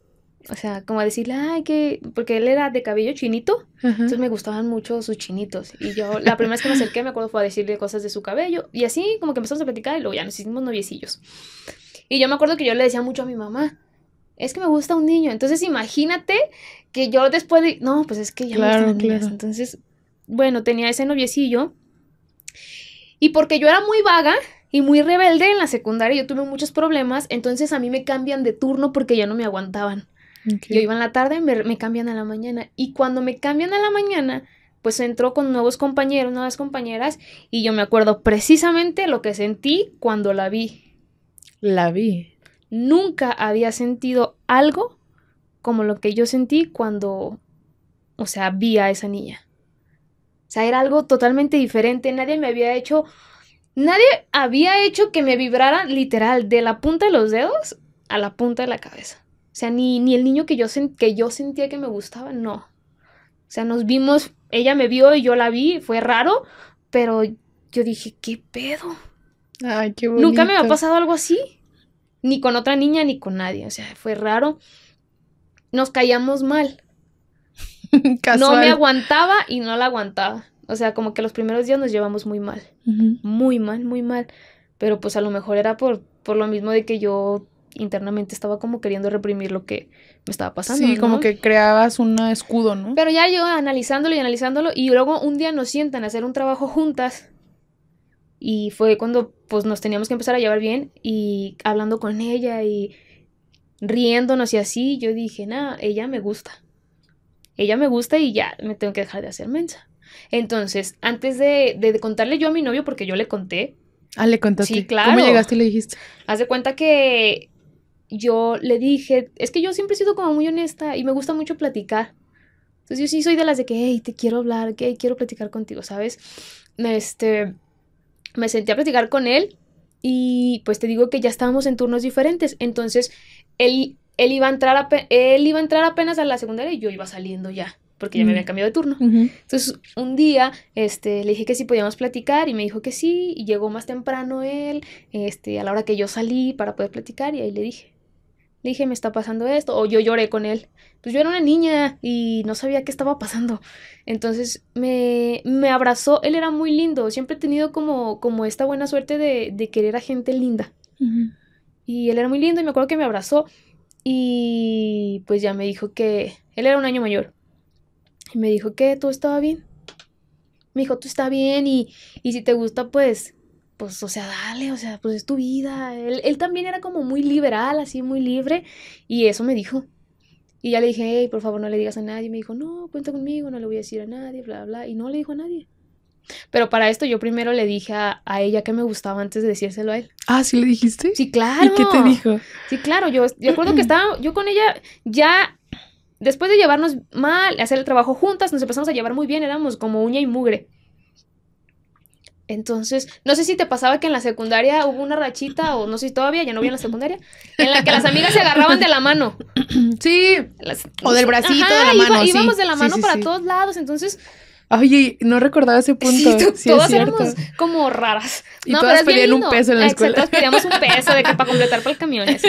O sea, como a decirle, ay, que. Porque él era de cabello chinito. Entonces me gustaban mucho sus chinitos. Y yo, la primera vez que me acerqué, me acuerdo, fue a decirle cosas de su cabello. Y así, como que empezamos a platicar y luego ya nos hicimos noviecillos. Y yo me acuerdo que yo le decía mucho a mi mamá, es que me gusta un niño. Entonces imagínate que yo después de. No, pues es que ya no me Entonces, bueno, tenía ese noviecillo. Y porque yo era muy vaga y muy rebelde en la secundaria, yo tuve muchos problemas, entonces a mí me cambian de turno porque ya no me aguantaban. Yo iba en la tarde, me, me cambian a la mañana. Y cuando me cambian a la mañana, pues entró con nuevos compañeros, nuevas compañeras, y yo me acuerdo precisamente lo que sentí cuando la vi. La vi. Nunca había sentido algo como lo que yo sentí cuando, o sea, vi a esa niña. O sea, era algo totalmente diferente. Nadie me había hecho. Nadie había hecho que me vibrara literal de la punta de los dedos a la punta de la cabeza. O sea, ni, el niño que yo, que yo sentía que me gustaba, no. O sea, nos vimos, ella me vio y yo la vi, fue raro, pero yo dije, ¿qué pedo? Nunca me ha pasado algo así, ni con otra niña, ni con nadie. O sea, fue raro. Nos caíamos mal. no me aguantaba y no la aguantaba. O sea, como que los primeros días nos llevamos muy mal. Muy mal, muy mal. Pero pues a lo mejor era por, por lo mismo de que yo internamente estaba como queriendo reprimir lo que me estaba pasando. Sí, como que creabas un escudo, ¿no? Pero ya yo analizándolo y analizándolo y luego un día nos sientan a hacer un trabajo juntas y fue cuando pues nos teníamos que empezar a llevar bien y hablando con ella y riéndonos y así, yo dije, nada, ella me gusta ella me gusta y ya me tengo que dejar de hacer mensa. Entonces, antes de, de, contarle yo a mi novio, porque yo le conté. Ah, le contaste. Sí, claro. ¿Cómo llegaste y le dijiste? Haz de cuenta que yo le dije, es que yo siempre he sido como muy honesta y me gusta mucho platicar. Entonces yo sí soy de las de que, hey, te quiero hablar, que quiero platicar contigo, ¿sabes? Este, me senté a platicar con él y pues te digo que ya estábamos en turnos diferentes. Entonces, él él iba a entrar, él iba a entrar apenas a la secundaria y yo iba saliendo ya, porque ya me había mm. cambiado de turno. Entonces, un día este, le dije que si podíamos platicar y me dijo que sí, y llegó más temprano él, este, a la hora que yo salí para poder platicar, y ahí le dije. Le dije, me está pasando esto, o yo lloré con él. Pues yo era una niña y no sabía qué estaba pasando. Entonces me, me abrazó, él era muy lindo, siempre he tenido como, como esta buena suerte de, de querer a gente linda. Y él era muy lindo y me acuerdo que me abrazó y pues ya me dijo que él era un año mayor. Y me dijo que todo estaba bien. Me dijo, tú está bien y, si te gusta, pues, pues, o sea, dale, o sea, pues es tu vida. Él, él también era como muy liberal, así, muy libre. Y eso me dijo. Y ya le dije, hey, por favor, no le digas a nadie. me dijo, no, cuenta conmigo, no le voy a decir a nadie, bla, bla. Y no le dijo a nadie. Pero para esto yo primero le dije a, ella que me gustaba antes de decírselo a él. Ah, ¿sí le dijiste? Sí, claro. ¿Y qué te dijo? Sí, claro, yo, recuerdo que estaba, yo con ella ya, después de llevarnos mal, hacer el trabajo juntas, nos empezamos a llevar muy bien, éramos como uña y mugre. Entonces, no sé si te pasaba que en la secundaria hubo una rachita, o no sé si todavía, ya no había en la secundaria, en la que las amigas se agarraban de la mano. Sí. o del bracito, de la mano. íbamos de la mano para todos lados, entonces Oye, no recordaba ese punto. Sí, todas éramos como raras. Y todas pedían un peso en la Exacto, escuela. Todas pedíamos un peso de que para completar para el camión. Así.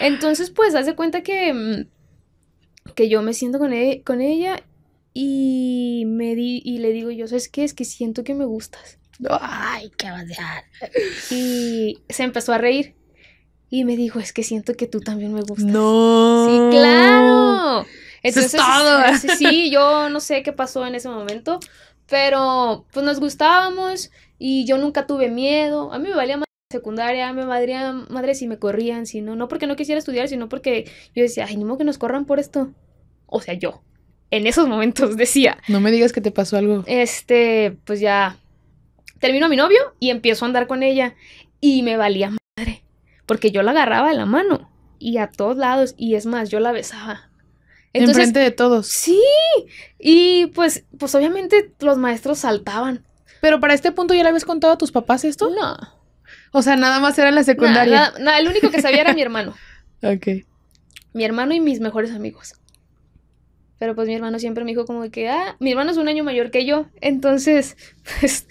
Entonces, pues, hace cuenta que, mm, que yo me siento e-, con, ella y, me di y le digo yo, ¿sabes qué? Es que siento que me gustas. Ay, qué dejar. Y se empezó a reír. Y me dijo, es que siento que tú también me gustas. No. Sí, claro. Entonces, todo. Sí, yo no sé qué pasó en ese momento, pero pues nos gustábamos y yo nunca tuve miedo. A mí me valía madre secundaria, me valía madre si me corrían, si no, no porque no quisiera estudiar, sino porque yo decía, ay, ni modo que nos corran por esto. O sea, yo en esos momentos decía. No me digas que te pasó algo. Este, pues ya termino mi novio y empiezo a andar con ella y me valía madre, porque yo la agarraba de la mano y a todos lados y es más, yo la besaba entonces, Enfrente de todos. Sí. Y pues, pues obviamente los maestros saltaban. Pero para este punto ya le habías contado a tus papás esto? No. O sea, nada más era la secundaria. Nada, el único que sabía era mi hermano. Ok. Mi hermano y mis mejores amigos. Pero pues mi hermano siempre me dijo como que, ah, mi hermano es un año mayor que yo. Entonces, pues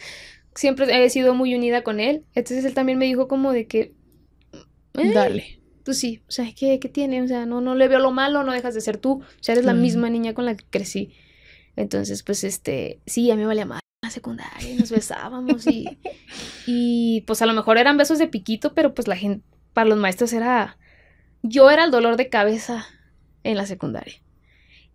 siempre he sido muy unida con él. Entonces él también me dijo como de que... Eh, Dale pues sí, o sea, ¿qué, tiene? O sea, no, le veo lo malo, no dejas de ser tú, o sea, eres la misma niña con la que crecí. Entonces, pues, este, sí, a mí me valía más la secundaria, y nos besábamos y, y, pues, a lo mejor eran besos de piquito, pero, pues, la gente, para los maestros era, yo era el dolor de cabeza en la secundaria.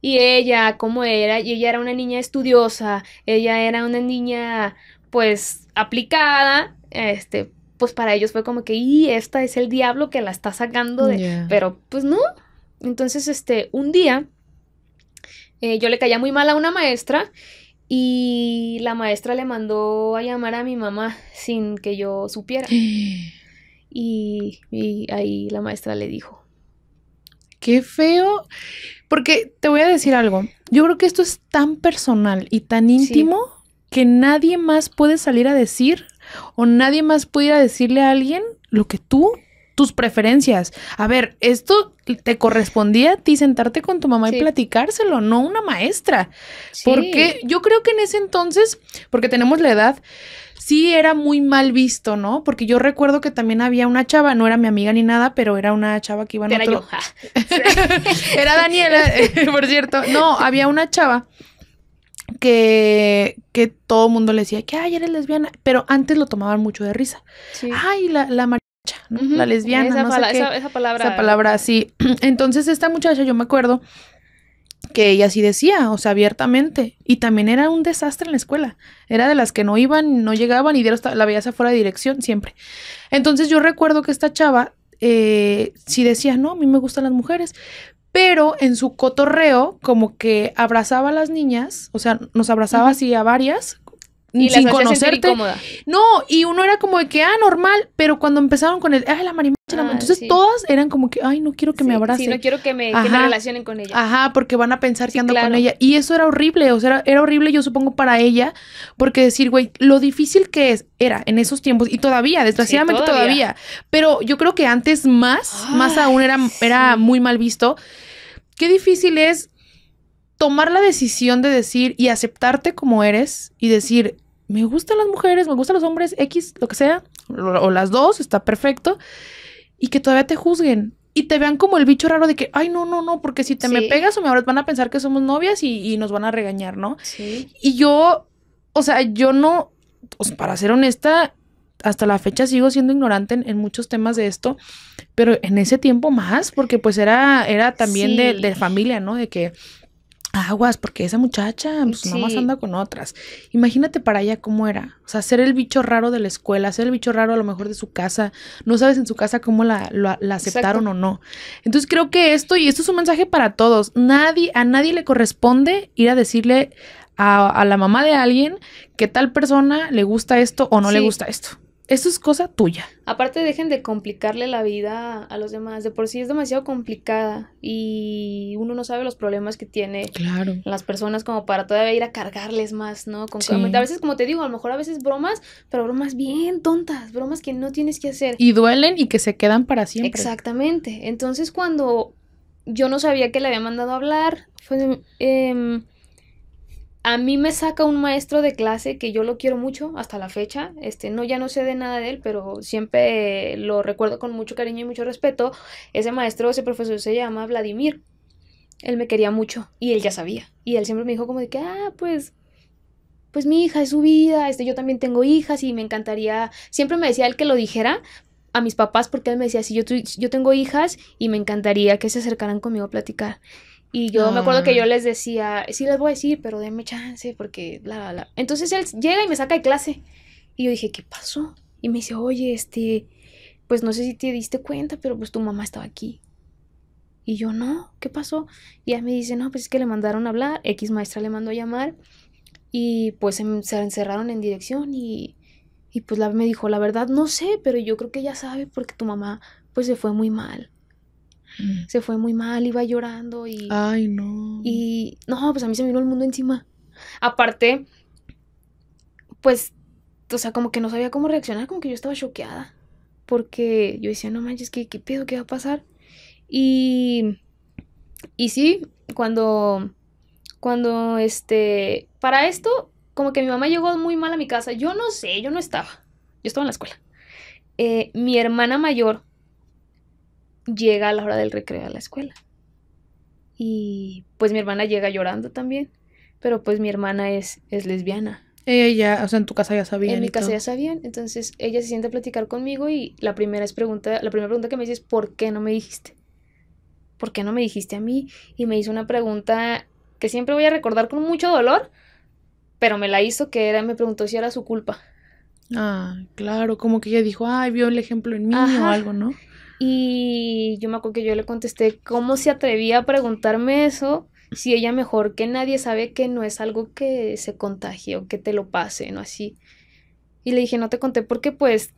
Y ella, ¿cómo era? Y ella era una niña estudiosa, ella era una niña, pues, aplicada, este, pues para ellos fue como que, y esta es el diablo que la está sacando de... Pero pues no. Entonces, este, un día eh, yo le caía muy mal a una maestra y la maestra le mandó a llamar a mi mamá sin que yo supiera. y, ahí la maestra le dijo. Qué feo. Porque te voy a decir algo. Yo creo que esto es tan personal y tan íntimo que nadie más puede salir a decir o nadie más pudiera decirle a alguien lo que tú, tus preferencias. A ver, esto te correspondía a ti sentarte con tu mamá y platicárselo, no una maestra. Porque yo creo que en ese entonces, porque tenemos la edad, sí era muy mal visto, ¿no? Porque yo recuerdo que también había una chava, no era mi amiga ni nada, pero era una chava que iba a. era era Daniela, por cierto. No, había una chava que, todo el mundo le decía que, ay, eres lesbiana, pero antes lo tomaban mucho de risa. Ay, la, la La lesbiana. Esa, no palabra. Esa palabra, sí. Entonces esta muchacha, yo me acuerdo que ella sí decía, o sea, abiertamente. Y también era un desastre en la escuela. Era de las que no iban, no llegaban y la veías fuera de dirección siempre. Entonces yo recuerdo que esta chava si eh, sí decía, no, a mí me gustan las mujeres, pero en su cotorreo como que abrazaba a las niñas, o sea, nos abrazaba así a varias, sin conocerte. No, y uno era como de que, ah, normal, pero cuando empezaron con el, ah, la marimacha, ah, entonces todas eran como que, ay, no quiero que me abracen, no quiero que me, relacionen con ella. Ajá, porque van a pensar que ando con ella. Y eso era horrible, o sea, era, horrible, yo supongo, para ella, porque decir, güey, lo difícil que es, era en esos tiempos, y todavía, desgraciadamente todavía. pero yo creo que antes más, más aún era muy mal visto. Qué difícil es tomar la decisión de decir y aceptarte como eres y decir, me gustan las mujeres, me gustan los hombres, X, lo que sea, o, las dos, está perfecto, y que todavía te juzguen. Y te vean como el bicho raro de que, ay, no, no, no, porque si te me pegas o me abres, van a pensar que somos novias y, nos van a regañar, ¿no? Sí. Y yo, o sea, yo no, pues, para ser honesta, hasta la fecha sigo siendo ignorante en, muchos temas de esto, pero en ese tiempo más, porque pues era, era también de, de, familia, ¿no? De que aguas, porque esa muchacha pues, más anda con otras. Imagínate para ella cómo era. O sea, ser el bicho raro de la escuela, ser el bicho raro a lo mejor de su casa. No sabes en su casa cómo la, aceptaron o no. Entonces creo que esto, y esto es un mensaje para todos, nadie, a nadie le corresponde ir a decirle a, la mamá de alguien que tal persona le gusta esto o no le gusta esto. Eso es cosa tuya. Aparte, dejen de complicarle la vida a los demás. De por sí es demasiado complicada y uno no sabe los problemas que tiene claro. las personas como para todavía ir a cargarles más, ¿no? Con, A veces, como te digo, a lo mejor a veces bromas, pero bromas bien tontas, bromas que no tienes que hacer. Y duelen y que se quedan para siempre. Exactamente. Entonces, cuando yo no sabía que le había mandado a hablar, fue... de... Em, a mí me saca un maestro de clase que yo lo quiero mucho hasta la fecha. Este, no, ya no sé de nada de él, pero siempre lo recuerdo con mucho cariño y mucho respeto. Ese maestro, ese profesor se llama Vladimir. Él me quería mucho y él ya sabía. Y él siempre me dijo como de que, ah, pues, pues mi hija es su vida, este, yo también tengo hijas y me encantaría. Siempre me decía él que lo dijera a mis papás porque él me decía, si sí, yo, yo tengo hijas y me encantaría que se acercaran conmigo a platicar. Y yo me acuerdo que ah. yo les decía, sí les voy a decir, pero denme chance, porque bla, bla, Entonces él llega y me saca de clase. Y yo dije, ¿qué pasó? Y me dice, oye, este, pues no sé si te diste cuenta, pero pues tu mamá estaba aquí. Y yo, no, ¿qué pasó? Y ella me dice, no, pues es que le mandaron a hablar, X maestra le mandó a llamar. Y pues se, encerraron en dirección y, y pues la, me dijo, la verdad no sé, pero yo creo que ya sabe porque tu mamá pues se fue muy mal. Mm. se fue muy mal, iba llorando y... Ay, no. Y no, pues a mí se me vino el mundo encima. Aparte, pues, o sea, como que no sabía cómo reaccionar, como que yo estaba choqueada. Porque yo decía, no manches, ¿qué, qué pedo? ¿Qué va a pasar? Y... Y sí, cuando... Cuando, este... Para esto, como que mi mamá llegó muy mal a mi casa. Yo no sé, yo no estaba. Yo estaba en la escuela. Eh, mi hermana mayor llega a la hora del recreo a la escuela. Y pues mi hermana llega llorando también, pero pues mi hermana es, es lesbiana. Ella o sea, en tu casa ya sabía En mi casa ya sabían, entonces ella se siente a platicar conmigo y la primera, es pregunta, la primera pregunta que me dice es ¿por qué no me dijiste? ¿Por qué no me dijiste a mí? Y me hizo una pregunta que siempre voy a recordar con mucho dolor, pero me la hizo que era, me preguntó si era su culpa. Ah, claro, como que ella dijo, ay, vio el ejemplo en mí o algo, ¿no? Y yo me acuerdo que yo le contesté, ¿cómo se atrevía a preguntarme eso? Si ella mejor que nadie sabe que no es algo que se contagie o que te lo pase, ¿no? Así. Y le dije, no te conté porque pues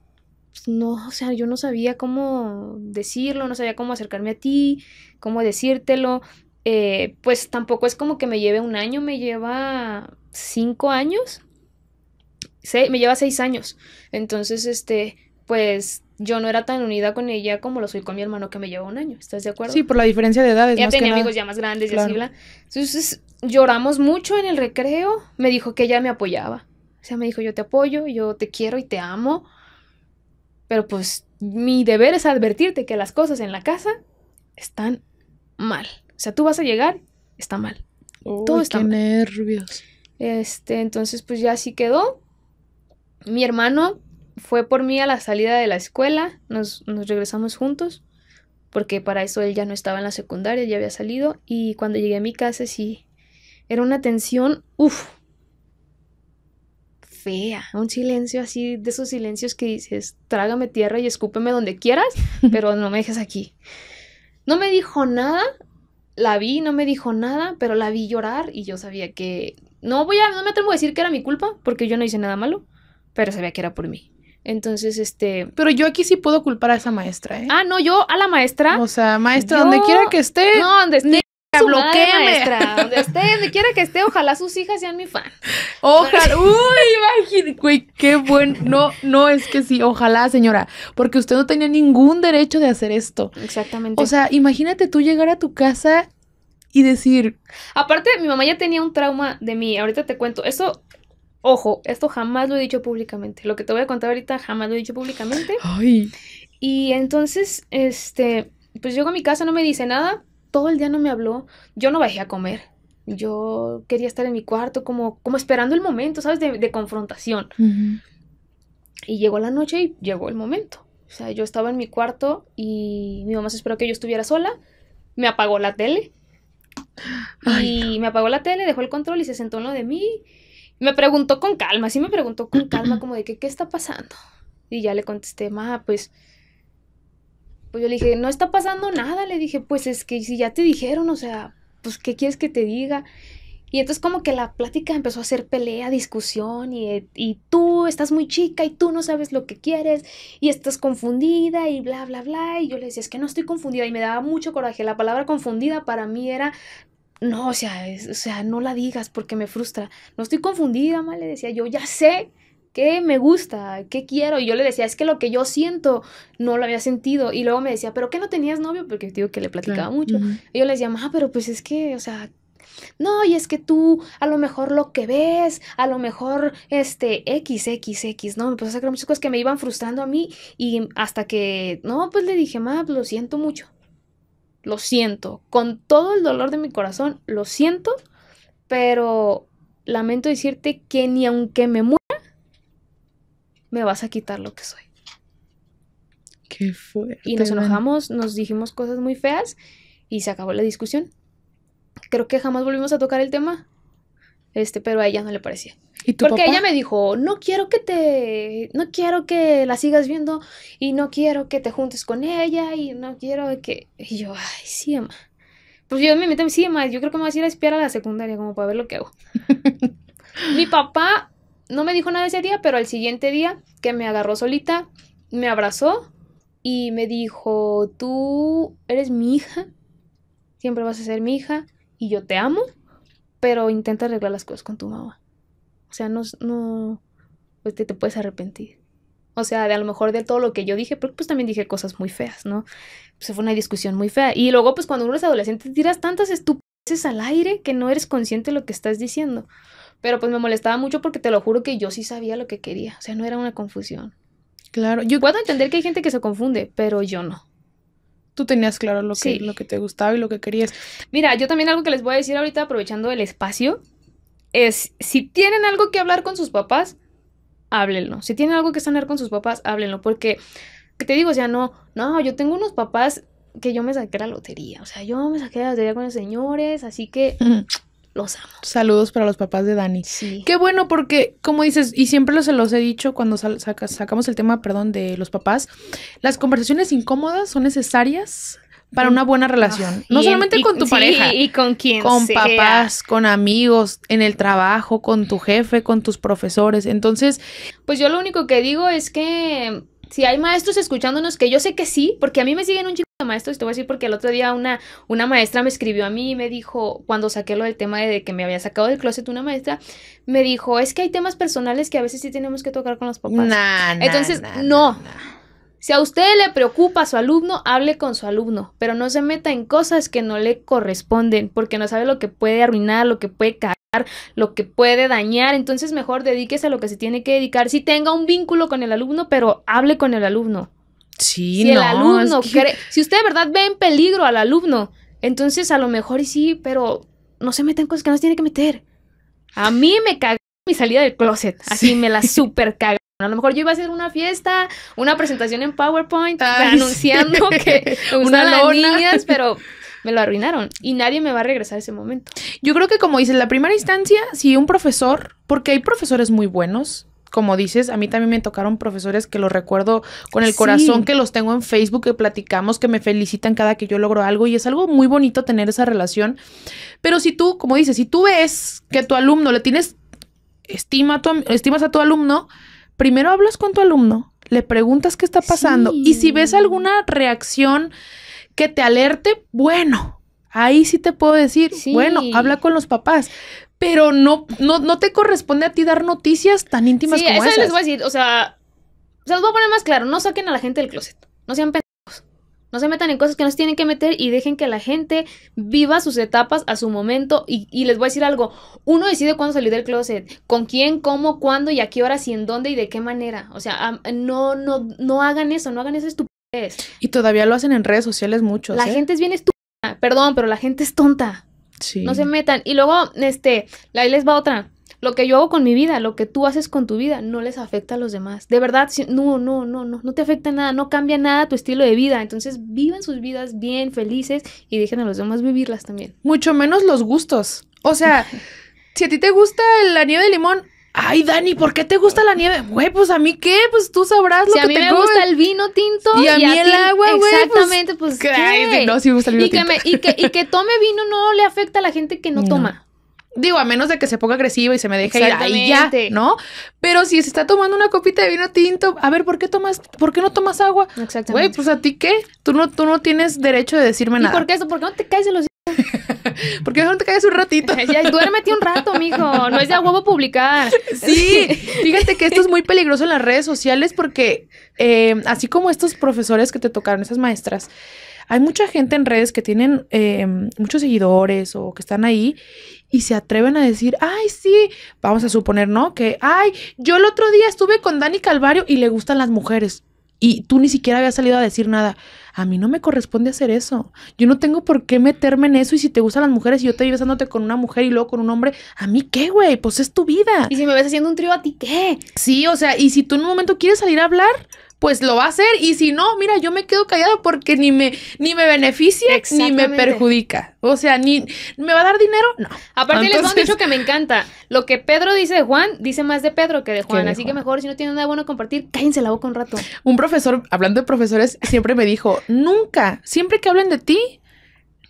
no, o sea, yo no sabía cómo decirlo, no sabía cómo acercarme a ti, cómo decírtelo. Eh, pues tampoco es como que me lleve un año, me lleva cinco años. Se, me lleva seis años. Entonces, este, pues yo no era tan unida con ella como lo soy con mi hermano que me lleva un año, ¿estás de acuerdo? Sí, por la diferencia de edades. ya tenía amigos ya más grandes y así, Entonces lloramos mucho en el recreo, me dijo que ella me apoyaba. O sea, me dijo, yo te apoyo, yo te quiero y te amo, pero pues mi deber es advertirte que las cosas en la casa están mal. O sea, tú vas a llegar, está mal. Todo está qué nervios. Este, entonces pues ya así quedó. Mi hermano fue por mí a la salida de la escuela, nos, regresamos juntos, porque para eso él ya no estaba en la secundaria, ya había salido, y cuando llegué a mi casa sí, era una tensión, uff, fea, un silencio así, de esos silencios que dices, trágame tierra y escúpeme donde quieras, pero no me dejes aquí. No me dijo nada, la vi, no me dijo nada, pero la vi llorar y yo sabía que, no voy a, no me atrevo a decir que era mi culpa, porque yo no hice nada malo, pero sabía que era por mí. Entonces, este, pero yo aquí sí puedo culpar a esa maestra, ¿eh? Ah, no, yo a la maestra. O sea, maestra, donde quiera que esté. No, donde esté. Su maestra, donde esté, donde quiera que esté, ojalá sus hijas sean mi fan. Ojalá, uy, imagínate, güey, qué bueno no, no, es que sí, ojalá, señora, porque usted no tenía ningún derecho de hacer esto. Exactamente. O sea, imagínate tú llegar a tu casa y decir. Aparte, mi mamá ya tenía un trauma de mí, ahorita te cuento, eso Ojo, esto jamás lo he dicho públicamente. Lo que te voy a contar ahorita jamás lo he dicho públicamente. Y entonces, este, pues llego a mi casa, no me dice nada, todo el día no me habló, yo no bajé a comer. Yo quería estar en mi cuarto como, como esperando el momento, ¿sabes? De, confrontación. Y llegó la noche y llegó el momento. O sea, yo estaba en mi cuarto y mi mamá se esperó que yo estuviera sola. Me apagó la tele. y me apagó la tele, dejó el control y se sentó en lo de mí me preguntó con calma, sí me preguntó con calma, como de que, ¿qué está pasando? Y ya le contesté, ma, pues, pues yo le dije, no está pasando nada, le dije, pues es que si ya te dijeron, o sea, pues, ¿qué quieres que te diga? Y entonces como que la plática empezó a ser pelea, discusión, y, y tú estás muy chica y tú no sabes lo que quieres, y estás confundida y bla, bla, bla. Y yo le decía, es que no estoy confundida, y me daba mucho coraje. La palabra confundida para mí era no, o sea, o sea, no la digas porque me frustra. No estoy confundida, ma, le decía yo, ya sé qué me gusta, qué quiero. Y yo le decía, es que lo que yo siento no lo había sentido. Y luego me decía, ¿pero qué no tenías novio? Porque digo que le platicaba mucho. Y yo le decía, ma, pero pues es que, o sea, no, y es que tú a lo mejor lo que ves, a lo mejor este X, X, X, ¿no? Me empezó a sacar muchas cosas que me iban frustrando a mí y hasta que, no, pues le dije, ma, pues, lo siento mucho. Lo siento. Con todo el dolor de mi corazón, lo siento. Pero lamento decirte que ni aunque me muera, me vas a quitar lo que soy. Qué fuerte. Y nos enojamos, nos dijimos cosas muy feas y se acabó la discusión. Creo que jamás volvimos a tocar el tema. Este, pero a ella no le parecía. Porque ella me dijo, no quiero que te, no quiero que la sigas viendo y no quiero que te juntes con ella y no quiero que... Y yo, ay, sí, Pues yo me meto, sí, yo creo que me voy a ir a espiar a la secundaria como para ver lo que hago. Mi papá no me dijo nada ese día, pero al siguiente día que me agarró solita, me abrazó y me dijo, tú eres mi hija, siempre vas a ser mi hija y yo te amo, pero intenta arreglar las cosas con tu mamá. O sea, no, no pues, te, puedes arrepentir. O sea, de a lo mejor de todo lo que yo dije, porque pues también dije cosas muy feas, ¿no? Pues fue una discusión muy fea. Y luego, pues cuando uno es adolescente, tiras tantas estupideces al aire que no eres consciente de lo que estás diciendo. Pero pues me molestaba mucho porque te lo juro que yo sí sabía lo que quería. O sea, no era una confusión. Claro, yo puedo entender que hay gente que se confunde, pero yo no. Tú tenías claro lo lo que te gustaba y lo que querías. Mira, yo también algo que les voy a decir ahorita, aprovechando el espacio, es, si tienen algo que hablar con sus papás, háblenlo. Si tienen algo que sanar con sus papás, háblenlo. Porque, que te digo, o sea, no, no, yo tengo unos papás que yo me saqué la lotería. O sea, yo me saqué la lotería con los señores, así que los amo. Saludos para los papás de Dani. Sí. Qué bueno, porque, como dices, y siempre se los he dicho cuando sacamos el tema, perdón, de los papás, las conversaciones incómodas son necesarias para una buena relación. No solamente con tu pareja. y con quién. Con papás, con amigos, en el trabajo, con tu jefe, con tus profesores. Entonces, pues yo lo único que digo es que si hay maestros escuchándonos, que yo sé que sí, porque a mí me siguen un chico de maestros, te voy a decir porque el otro día una, una maestra me escribió a mí y me dijo, cuando saqué lo del tema de que me había sacado del closet una maestra, me dijo, es que hay temas personales que a veces sí tenemos que tocar con los papás. Entonces, no. Si a usted le preocupa a su alumno, hable con su alumno, pero no se meta en cosas que no le corresponden, porque no sabe lo que puede arruinar, lo que puede cagar, lo que puede dañar, entonces mejor dedíquese a lo que se tiene que dedicar. Si sí, tenga un vínculo con el alumno, pero hable con el alumno. Sí, si el alumno quiere... si usted de verdad ve en peligro al alumno, entonces a lo mejor sí, pero no se meta en cosas que no se tiene que meter. A mí me caga salida del closet. Así me la super cagaron, A lo mejor yo iba a hacer una fiesta, una presentación en PowerPoint, anunciando que una las pero me lo arruinaron y nadie me va a regresar ese momento. Yo creo que como dices, la primera instancia, si un profesor, porque hay profesores muy buenos, como dices, a mí también me tocaron profesores que los recuerdo con el corazón, que los tengo en Facebook, que platicamos, que me felicitan cada que yo logro algo y es algo muy bonito tener esa relación. Pero si tú, como dices, si tú ves que tu alumno le tienes estima a tu, estimas a tu alumno, primero hablas con tu alumno, le preguntas qué está pasando y si ves alguna reacción que te alerte, bueno, ahí sí te puedo decir, bueno, habla con los papás. Pero no, no, te corresponde a ti dar noticias tan íntimas sí, como eso les voy a decir, o sea, se voy a poner más claro, no saquen a la gente del closet. No sean no se metan en cosas que no se tienen que meter y dejen que la gente viva sus etapas a su momento. Y, les voy a decir algo, uno decide cuándo salir del closet, con quién, cómo, cuándo y a qué hora, si en dónde y de qué manera. O sea, no, no, no hagan eso, no hagan eso estupidez. Y todavía lo hacen en redes sociales muchos. La ¿eh? gente es bien estúpida, perdón, pero la gente es tonta. Sí. No se metan. Y luego, este, ahí les va otra lo que yo hago con mi vida, lo que tú haces con tu vida, no les afecta a los demás. De verdad, no, no, no, no, no te afecta nada, no cambia nada tu estilo de vida. Entonces, viven sus vidas bien, felices y dejen a los demás vivirlas también. Mucho menos los gustos. O sea, si a ti te gusta la nieve de limón, Ay, Dani, ¿por qué te gusta la nieve? Güey, pues a mí qué, pues tú sabrás lo que te gusta. A mí me gusta el vino tinto. Y a, mí el agua, güey. Pues, exactamente, pues. no, sí gusta el vino y tinto. Que y, que, y, que, tome vino no le afecta a la gente que no. toma. Digo, a menos de que se ponga agresivo y se me deje ir ahí ya, ¿no? Pero si se está tomando una copita de vino tinto, a ver, ¿por qué tomas, por qué no tomas agua? Exactamente. Güey, pues a ti qué? Tú no, tú no tienes derecho de decirme nada. ¿Y por qué eso? ¿Por qué no te caes en los ¿Por qué no te caes un ratito? ya, duérmete un rato, mijo. No es de a huevo publicar. Sí, fíjate que esto es muy peligroso en las redes sociales porque eh, así como estos profesores que te tocaron, esas maestras, hay mucha gente en redes que tienen eh, muchos seguidores o que están ahí y se atreven a decir, ay, sí, vamos a suponer, ¿no? Que, ay, yo el otro día estuve con Dani Calvario y le gustan las mujeres. Y tú ni siquiera habías salido a decir nada. A mí no me corresponde hacer eso. Yo no tengo por qué meterme en eso. Y si te gustan las mujeres y yo te vi besándote con una mujer y luego con un hombre, ¿a mí qué, güey? Pues es tu vida. Y si me ves haciendo un trío, ¿a ti qué? Sí, o sea, y si tú en un momento quieres salir a hablar, pues lo va a hacer y si no, mira, yo me quedo callada porque ni me ni me beneficia ni me perjudica. O sea, ni me va a dar dinero, no. Aparte les dicho que me encanta, lo que Pedro dice de Juan, dice más de Pedro que de Juan, así que mejor si no tiene nada bueno compartir, cállense la boca un rato. Un profesor, hablando de profesores, siempre me dijo, "Nunca, siempre que hablen de ti,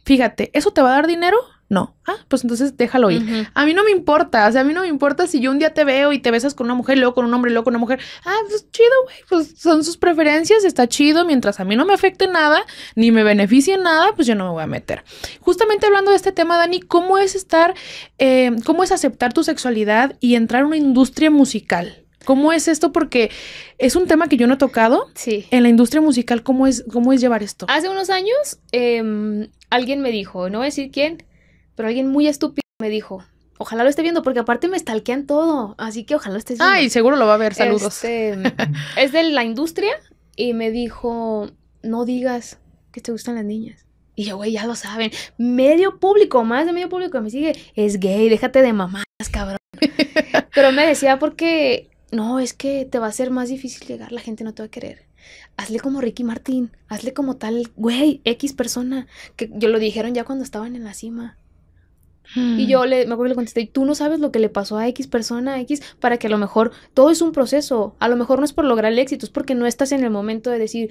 fíjate, eso te va a dar dinero." No. Ah, pues entonces déjalo ir. A mí no me importa. O sea, a mí no me importa si yo un día te veo y te besas con una mujer, luego con un hombre, luego con una mujer. Ah, pues chido, güey. Pues son sus preferencias, está chido. Mientras a mí no me afecte nada, ni me beneficie nada, pues yo no me voy a meter. Justamente hablando de este tema, Dani, ¿cómo es estar, em, cómo es aceptar tu sexualidad y entrar a una industria musical? ¿Cómo es esto? Porque es un tema que yo no he tocado. Sí. En la industria musical, ¿cómo es, cómo es llevar esto? Hace unos años, em, alguien me dijo, no voy a decir quién, pero alguien muy estúpido me dijo, ojalá lo esté viendo, porque aparte me estalquean todo, así que ojalá lo estés viendo. Ay, seguro lo va a ver, saludos. Este, es de la industria y me dijo, no digas que te gustan las niñas. Y yo, güey, ya lo saben. Medio público, más de medio público me sigue, es gay, déjate de mamás, cabrón. Pero me decía porque, no, es que te va a ser más difícil llegar, la gente no te va a querer. Hazle como Ricky Martín, hazle como tal, güey, X persona, que yo lo dijeron ya cuando estaban en la cima. Y mm. yo le, me acuerdo le contesté, tú no sabes lo que le pasó a X persona, X, para que a lo mejor todo es un proceso, a lo mejor no es por lograr el éxito, es porque no estás en el momento de decir,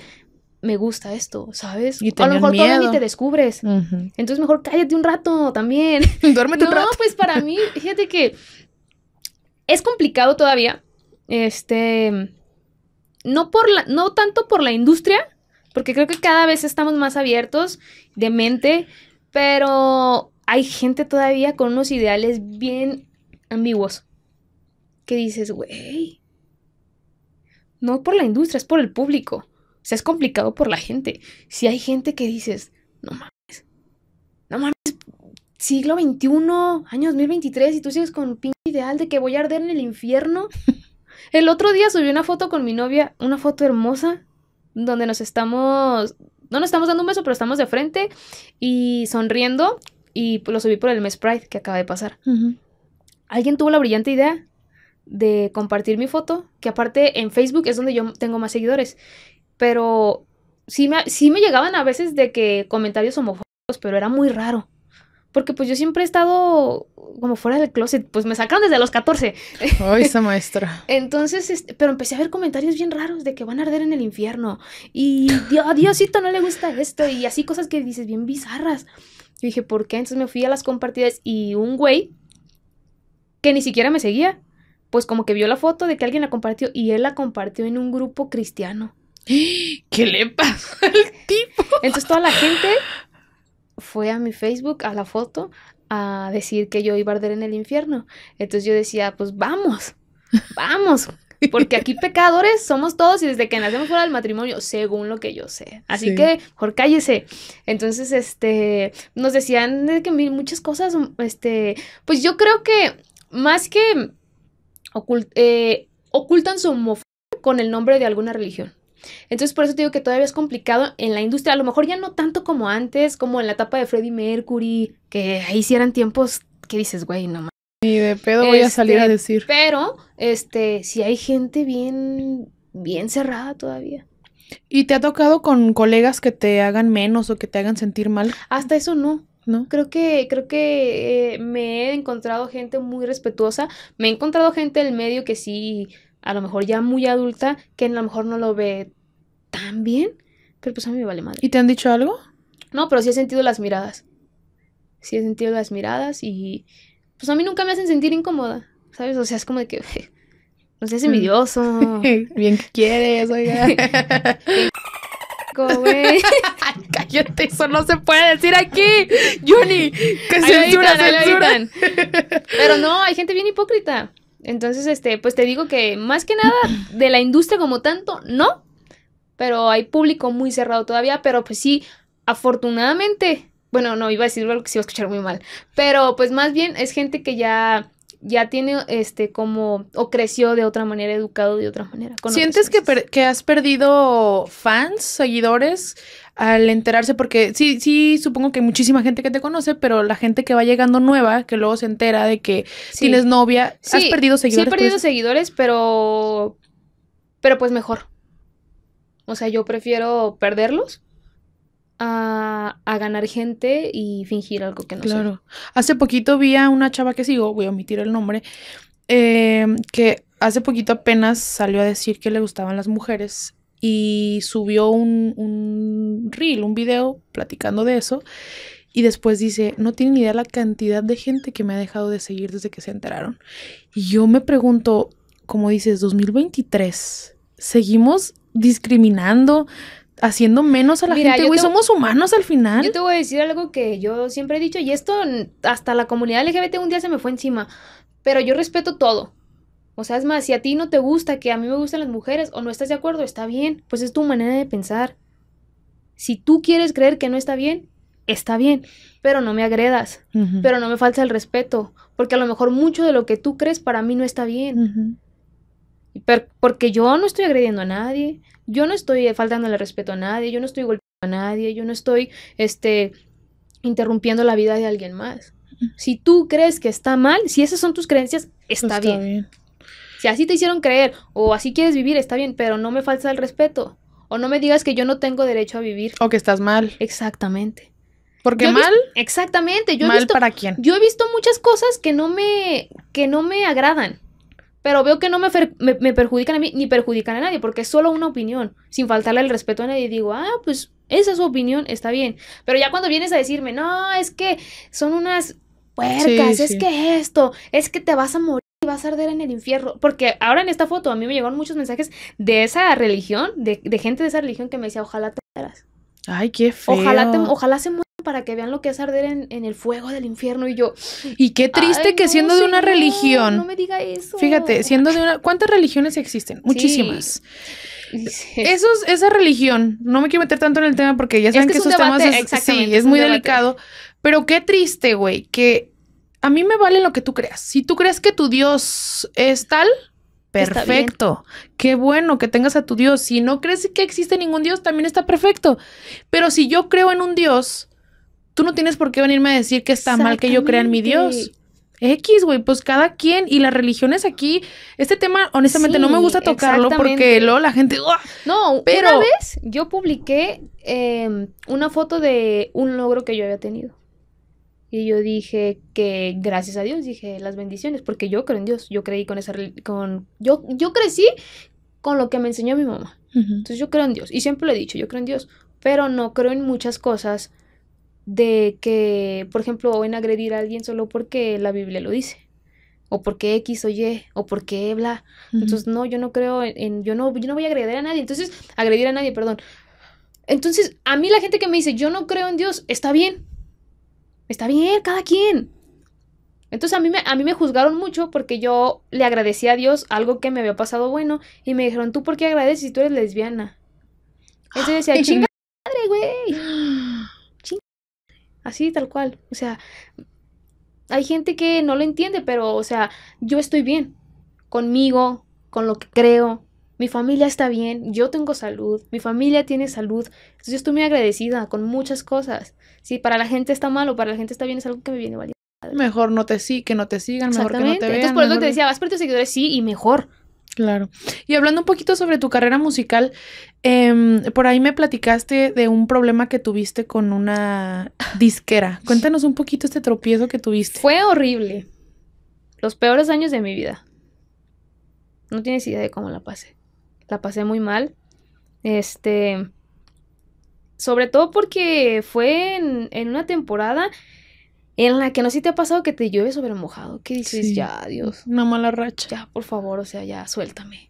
me gusta esto, ¿sabes? Y a lo mejor todavía te descubres. Entonces mejor cállate un rato también. Duérmete No, pues para mí, fíjate que es complicado todavía, este, no, por la, no tanto por la industria, porque creo que cada vez estamos más abiertos de mente, pero hay gente todavía con unos ideales bien ambiguos. Que dices, güey. No por la industria, es por el público. O sea, es complicado por la gente. Si hay gente que dices, no mames. No mames, siglo XXI, año 2023, y tú sigues con un pinche ideal de que voy a arder en el infierno. el otro día subí una foto con mi novia, una foto hermosa, donde nos estamos no nos estamos dando un beso, pero estamos de frente y sonriendo y lo subí por el mes Pride que acaba de pasar. Alguien tuvo la brillante idea de compartir mi foto, que aparte en Facebook es donde yo tengo más seguidores. Pero sí me, sí me llegaban a veces de que comentarios homofóbicos, pero era muy raro. Porque pues yo siempre he estado como fuera del closet, pues me sacaron desde los 14. Ay, esa maestra. Entonces, este, pero empecé a ver comentarios bien raros de que van a arder en el infierno y Dios, Diosito no le gusta esto y así cosas que dices bien bizarras. Yo dije, ¿por qué? Entonces me fui a las compartidas y un güey que ni siquiera me seguía, pues como que vio la foto de que alguien la compartió y él la compartió en un grupo cristiano. ¿Qué le pasó al tipo? Entonces toda la gente fue a mi Facebook, a la foto, a decir que yo iba a arder en el infierno. Entonces yo decía, pues vamos, vamos, porque aquí pecadores somos todos y desde que nacemos fuera del matrimonio, según lo que yo sé. Así que, mejor cállese. Entonces, este, nos decían que muchas cosas, este, pues yo creo que más que eh, ocultan su homofobia con el nombre de alguna religión. Entonces, por eso te digo que todavía es complicado en la industria. A lo mejor ya no tanto como antes, como en la etapa de Freddie Mercury, que ahí sí eran tiempos que dices, güey, no ni de pedo voy a salir a este, decir. Pero, este, si hay gente bien, bien cerrada todavía. ¿Y te ha tocado con colegas que te hagan menos o que te hagan sentir mal? Hasta eso no. ¿No? Creo que, creo que eh, me he encontrado gente muy respetuosa. Me he encontrado gente del medio que sí, a lo mejor ya muy adulta, que a lo mejor no lo ve tan bien, pero pues a mí me vale madre. ¿Y te han dicho algo? No, pero sí he sentido las miradas. Sí he sentido las miradas y, pues a mí nunca me hacen sentir incómoda, ¿sabes? O sea, es como de que, no seas mm. envidioso. Bien que quieres, oiga. Cállate, eso no se puede decir aquí. Juni, que censura, censura. Pero no, hay gente bien hipócrita. Entonces, este, pues te digo que más que nada de la industria como tanto, no. Pero hay público muy cerrado todavía, pero pues sí, afortunadamente bueno, no, iba a decir algo que se iba a escuchar muy mal, pero pues más bien es gente que ya ya tiene este como o creció de otra manera, educado de otra manera. ¿Sientes que, has perdido fans, seguidores al enterarse? Porque sí, sí, supongo que hay muchísima gente que te conoce, pero la gente que va llegando nueva, que luego se entera de que tienes novia, ¿has perdido seguidores? Sí, he perdido seguidores, pero pero pues mejor. O sea, yo prefiero perderlos a, ganar gente y fingir algo que no Claro. Hace poquito vi a una chava que sigo, voy a omitir el nombre, eh, que hace poquito apenas salió a decir que le gustaban las mujeres y subió un, un reel, un video platicando de eso. Y después dice, no tienen idea la cantidad de gente que me ha dejado de seguir desde que se enteraron. Y yo me pregunto, como dices, 2023, seguimos discriminando, haciendo menos a la gente, güey. Somos humanos al final. Yo te voy a decir algo que yo siempre he dicho, y esto hasta la comunidad LGBT un día se me fue encima. Pero yo respeto todo. O sea, es más, si a ti no te gusta que a mí me gustan las mujeres o no estás de acuerdo, está bien. Pues es tu manera de pensar. Si tú quieres creer que no está bien, está bien. Pero no me agredas. Pero no me falta el respeto. Porque a lo mejor mucho de lo que tú crees para mí no está bien porque yo no estoy agrediendo a nadie, yo no estoy faltando el respeto a nadie, yo no estoy golpeando a nadie, yo no estoy este, interrumpiendo la vida de alguien más. Si tú crees que está mal, si esas son tus creencias, está, bien. Si así te hicieron creer o así quieres vivir, está bien, pero no me falta el respeto. O no me digas que yo no tengo derecho a vivir. O que estás mal. Exactamente. Porque qué mal. Exactamente. Yo mal para quién. Yo he visto muchas cosas que no me, que no me agradan pero veo que no me, perjudican a mí ni perjudican a nadie, porque es solo una opinión, sin faltarle el respeto a nadie. Digo, ah, pues esa es su opinión, está bien. Pero ya cuando vienes a decirme, no, es que son unas puercas, es que esto, es que te vas a morir. Y vas a arder en el infierno, porque ahora en esta foto a mí me llegaron muchos mensajes de esa religión, de, de gente de esa religión que me decía, ojalá te mueras. Ay, qué feo. Ojalá, ojalá se muera para que vean lo que es arder en, el fuego del infierno. Y yo, y qué triste que siendo de una religión. No me diga eso. Fíjate, siendo de una. ¿Cuántas religiones existen? Muchísimas. esa religión, no me quiero meter tanto en el tema porque ya saben que, esos temas es, sí, es, muy delicado, pero qué triste, güey, que a mí me vale lo que tú creas. Si tú crees que tu Dios es tal, Perfecto. Qué bueno que tengas a tu Dios. Si no crees que existe ningún Dios, también está perfecto. Pero si yo creo en un Dios tú no tienes por qué venirme a decir que está mal que yo crea en mi Dios. X, güey, pues cada quien y las religiones aquí, este tema honestamente no me gusta tocarlo porque luego la gente... No, pero una vez yo publiqué em, una foto de un logro que yo había tenido. Y yo dije que gracias a Dios, dije las bendiciones, porque yo creo en Dios, yo creí con esa... Con, yo, yo crecí con lo que me enseñó mi mamá. Entonces yo creo en Dios, y siempre lo he dicho, yo creo en Dios, pero no creo en muchas cosas de que, por ejemplo, en agredir a alguien solo porque la Biblia lo dice, o porque X o Y, o porque bla. Entonces, no, yo no creo en, yo no, no voy a agredir a nadie. Entonces, agredir a nadie, perdón. Entonces, a mí la gente que me dice, yo no creo en Dios, está bien. Está bien, cada quien. Entonces a mí, me, a mí me juzgaron mucho porque yo le agradecí a Dios algo que me había pasado bueno y me dijeron, ¿tú por qué agradeces si tú eres lesbiana? Entonces decía, chinga Así, tal cual. O sea, hay gente que no lo entiende, pero, o sea, yo estoy bien. Conmigo, con lo que creo. Mi familia está bien, yo tengo salud, mi familia tiene salud. Entonces yo estoy muy agradecida con muchas cosas. Si para la gente está mal o para la gente está bien, es algo que me viene valiendo. Mejor no te sigan, que no te sigan, mejor que no te vean. por eso te decía, tus seguidores sí y mejor. Claro. Y hablando un poquito sobre tu carrera musical, em, por ahí me platicaste de un problema que tuviste con una disquera. Cuéntanos un poquito este tropiezo que tuviste. Fue horrible. Los peores años de mi vida. No tienes idea de cómo la pasé. La pasé muy mal. Este. Sobre todo porque fue en, en una temporada en la que no sé si te ha pasado que te llueve sobre mojado, que dices, ya, Dios. Una mala racha. Ya, por favor, o sea, ya, suéltame.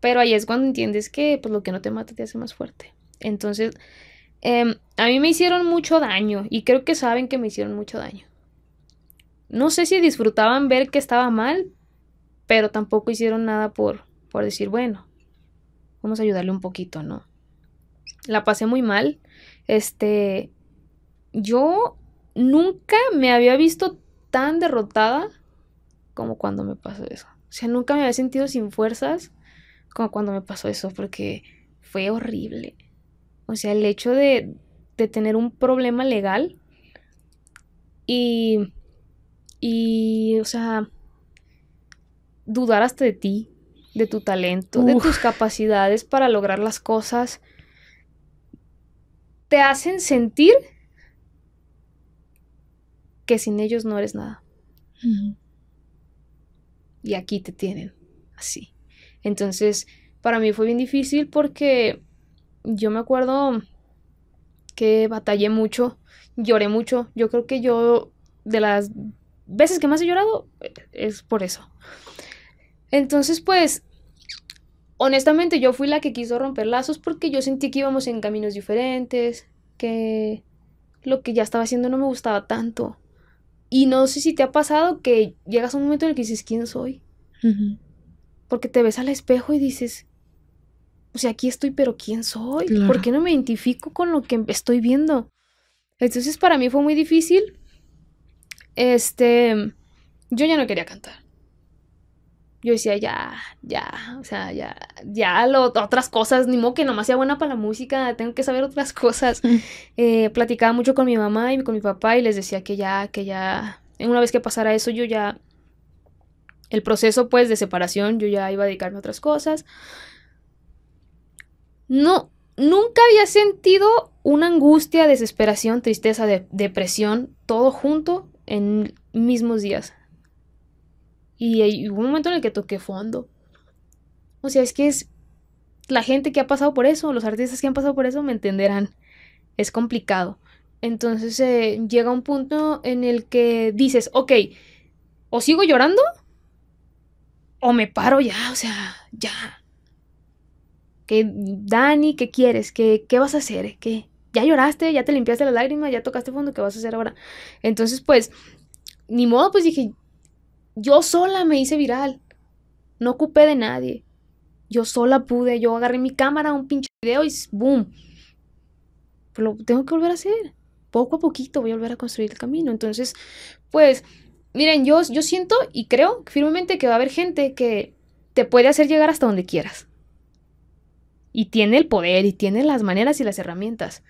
Pero ahí es cuando entiendes que pues, lo que no te mata te hace más fuerte. Entonces, em, a mí me hicieron mucho daño y creo que saben que me hicieron mucho daño. No sé si disfrutaban ver que estaba mal, pero tampoco hicieron nada por, por decir, bueno, vamos a ayudarle un poquito, ¿no? La pasé muy mal. Este, yo nunca me había visto tan derrotada como cuando me pasó eso. O sea, nunca me había sentido sin fuerzas como cuando me pasó eso, porque fue horrible. O sea, el hecho de, de tener un problema legal y, y, o sea, dudar hasta de ti, de tu talento, de tus capacidades para lograr las cosas, te hacen sentir que sin ellos no eres nada. Y aquí te tienen, así. Entonces, para mí fue bien difícil porque yo me acuerdo que batallé mucho, lloré mucho. Yo creo que yo, de las veces que más he llorado, es por eso. Entonces, pues, honestamente yo fui la que quiso romper lazos porque yo sentí que íbamos en caminos diferentes, que lo que ya estaba haciendo no me gustaba tanto. Y no sé si te ha pasado que llegas a un momento en el que dices, ¿quién soy? Porque te ves al espejo y dices, o sea, aquí estoy, pero ¿quién soy? ¿Por qué no me identifico con lo que estoy viendo? Entonces para mí fue muy difícil. Este, yo ya no quería cantar yo decía, ya, ya, o sea, ya, ya, lo, otras cosas, ni modo que nomás sea buena para la música, tengo que saber otras cosas. Eh, platicaba mucho con mi mamá y con mi papá y les decía que ya, que ya, en una vez que pasara eso, yo ya, el proceso pues de separación, yo ya iba a dedicarme a otras cosas. No, nunca había sentido una angustia, desesperación, tristeza, depresión, todo junto en mismos días. Y, un momento en el que toqué fondo. O sea, es que es la gente que ha pasado por eso, los artistas que han pasado por eso me entenderán. Es complicado. Entonces eh, llega un punto en el que dices, ok, o sigo llorando o me paro ya, o sea, ya. Que Dani, ¿qué quieres? ¿Qué, qué vas a hacer? ¿Qué? ¿Ya lloraste? ¿Ya te limpiaste la lágrima? ¿Ya tocaste fondo? ¿Qué vas a hacer ahora? Entonces, pues, ni modo, pues dije, yo sola me hice viral. No ocupé de nadie. Yo sola pude. Yo agarré mi cámara, un pinche video y ¡boom! Pero lo tengo que volver a hacer. Poco a poquito voy a volver a construir el camino. Entonces, pues, miren, yo, yo siento y creo firmemente que va a haber gente que te puede hacer llegar hasta donde quieras. Y tiene el poder y tiene las maneras y las herramientas.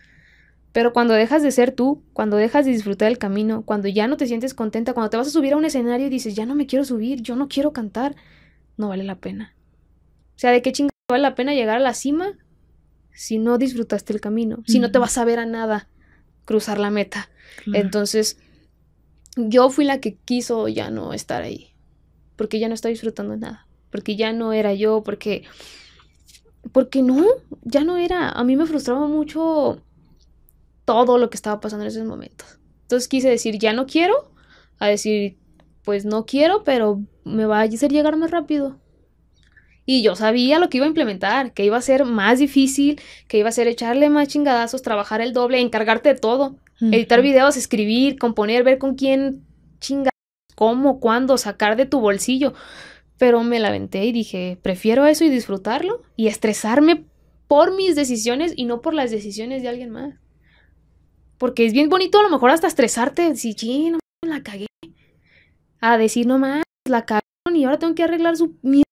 Pero cuando dejas de ser tú, cuando dejas de disfrutar el camino, cuando ya no te sientes contenta, cuando te vas a subir a un escenario y dices, ya no me quiero subir, yo no quiero cantar, no vale la pena. O sea, ¿de qué chingada vale la pena llegar a la cima si no disfrutaste el camino? Si no te vas a ver a nada cruzar la meta. Entonces, yo fui la que quiso ya no estar ahí, porque ya no estaba disfrutando nada, porque ya no era yo, porque... Porque no, ya no era. A mí me frustraba mucho todo lo que estaba pasando en esos momentos. Entonces quise decir, ya no quiero, a decir, pues no quiero, pero me va a hacer llegar más rápido. Y yo sabía lo que iba a implementar, que iba a ser más difícil, que iba a ser echarle más chingadazos, trabajar el doble, encargarte de todo, editar videos, escribir, componer, ver con quién chinga, cómo, cuándo, sacar de tu bolsillo. Pero me la y dije, prefiero eso y disfrutarlo y estresarme por mis decisiones y no por las decisiones de alguien más. Porque es bien bonito a lo mejor hasta estresarte, decir, sí, no la cagué. A decir, no más, la cagaron y ahora tengo que arreglar su mierda.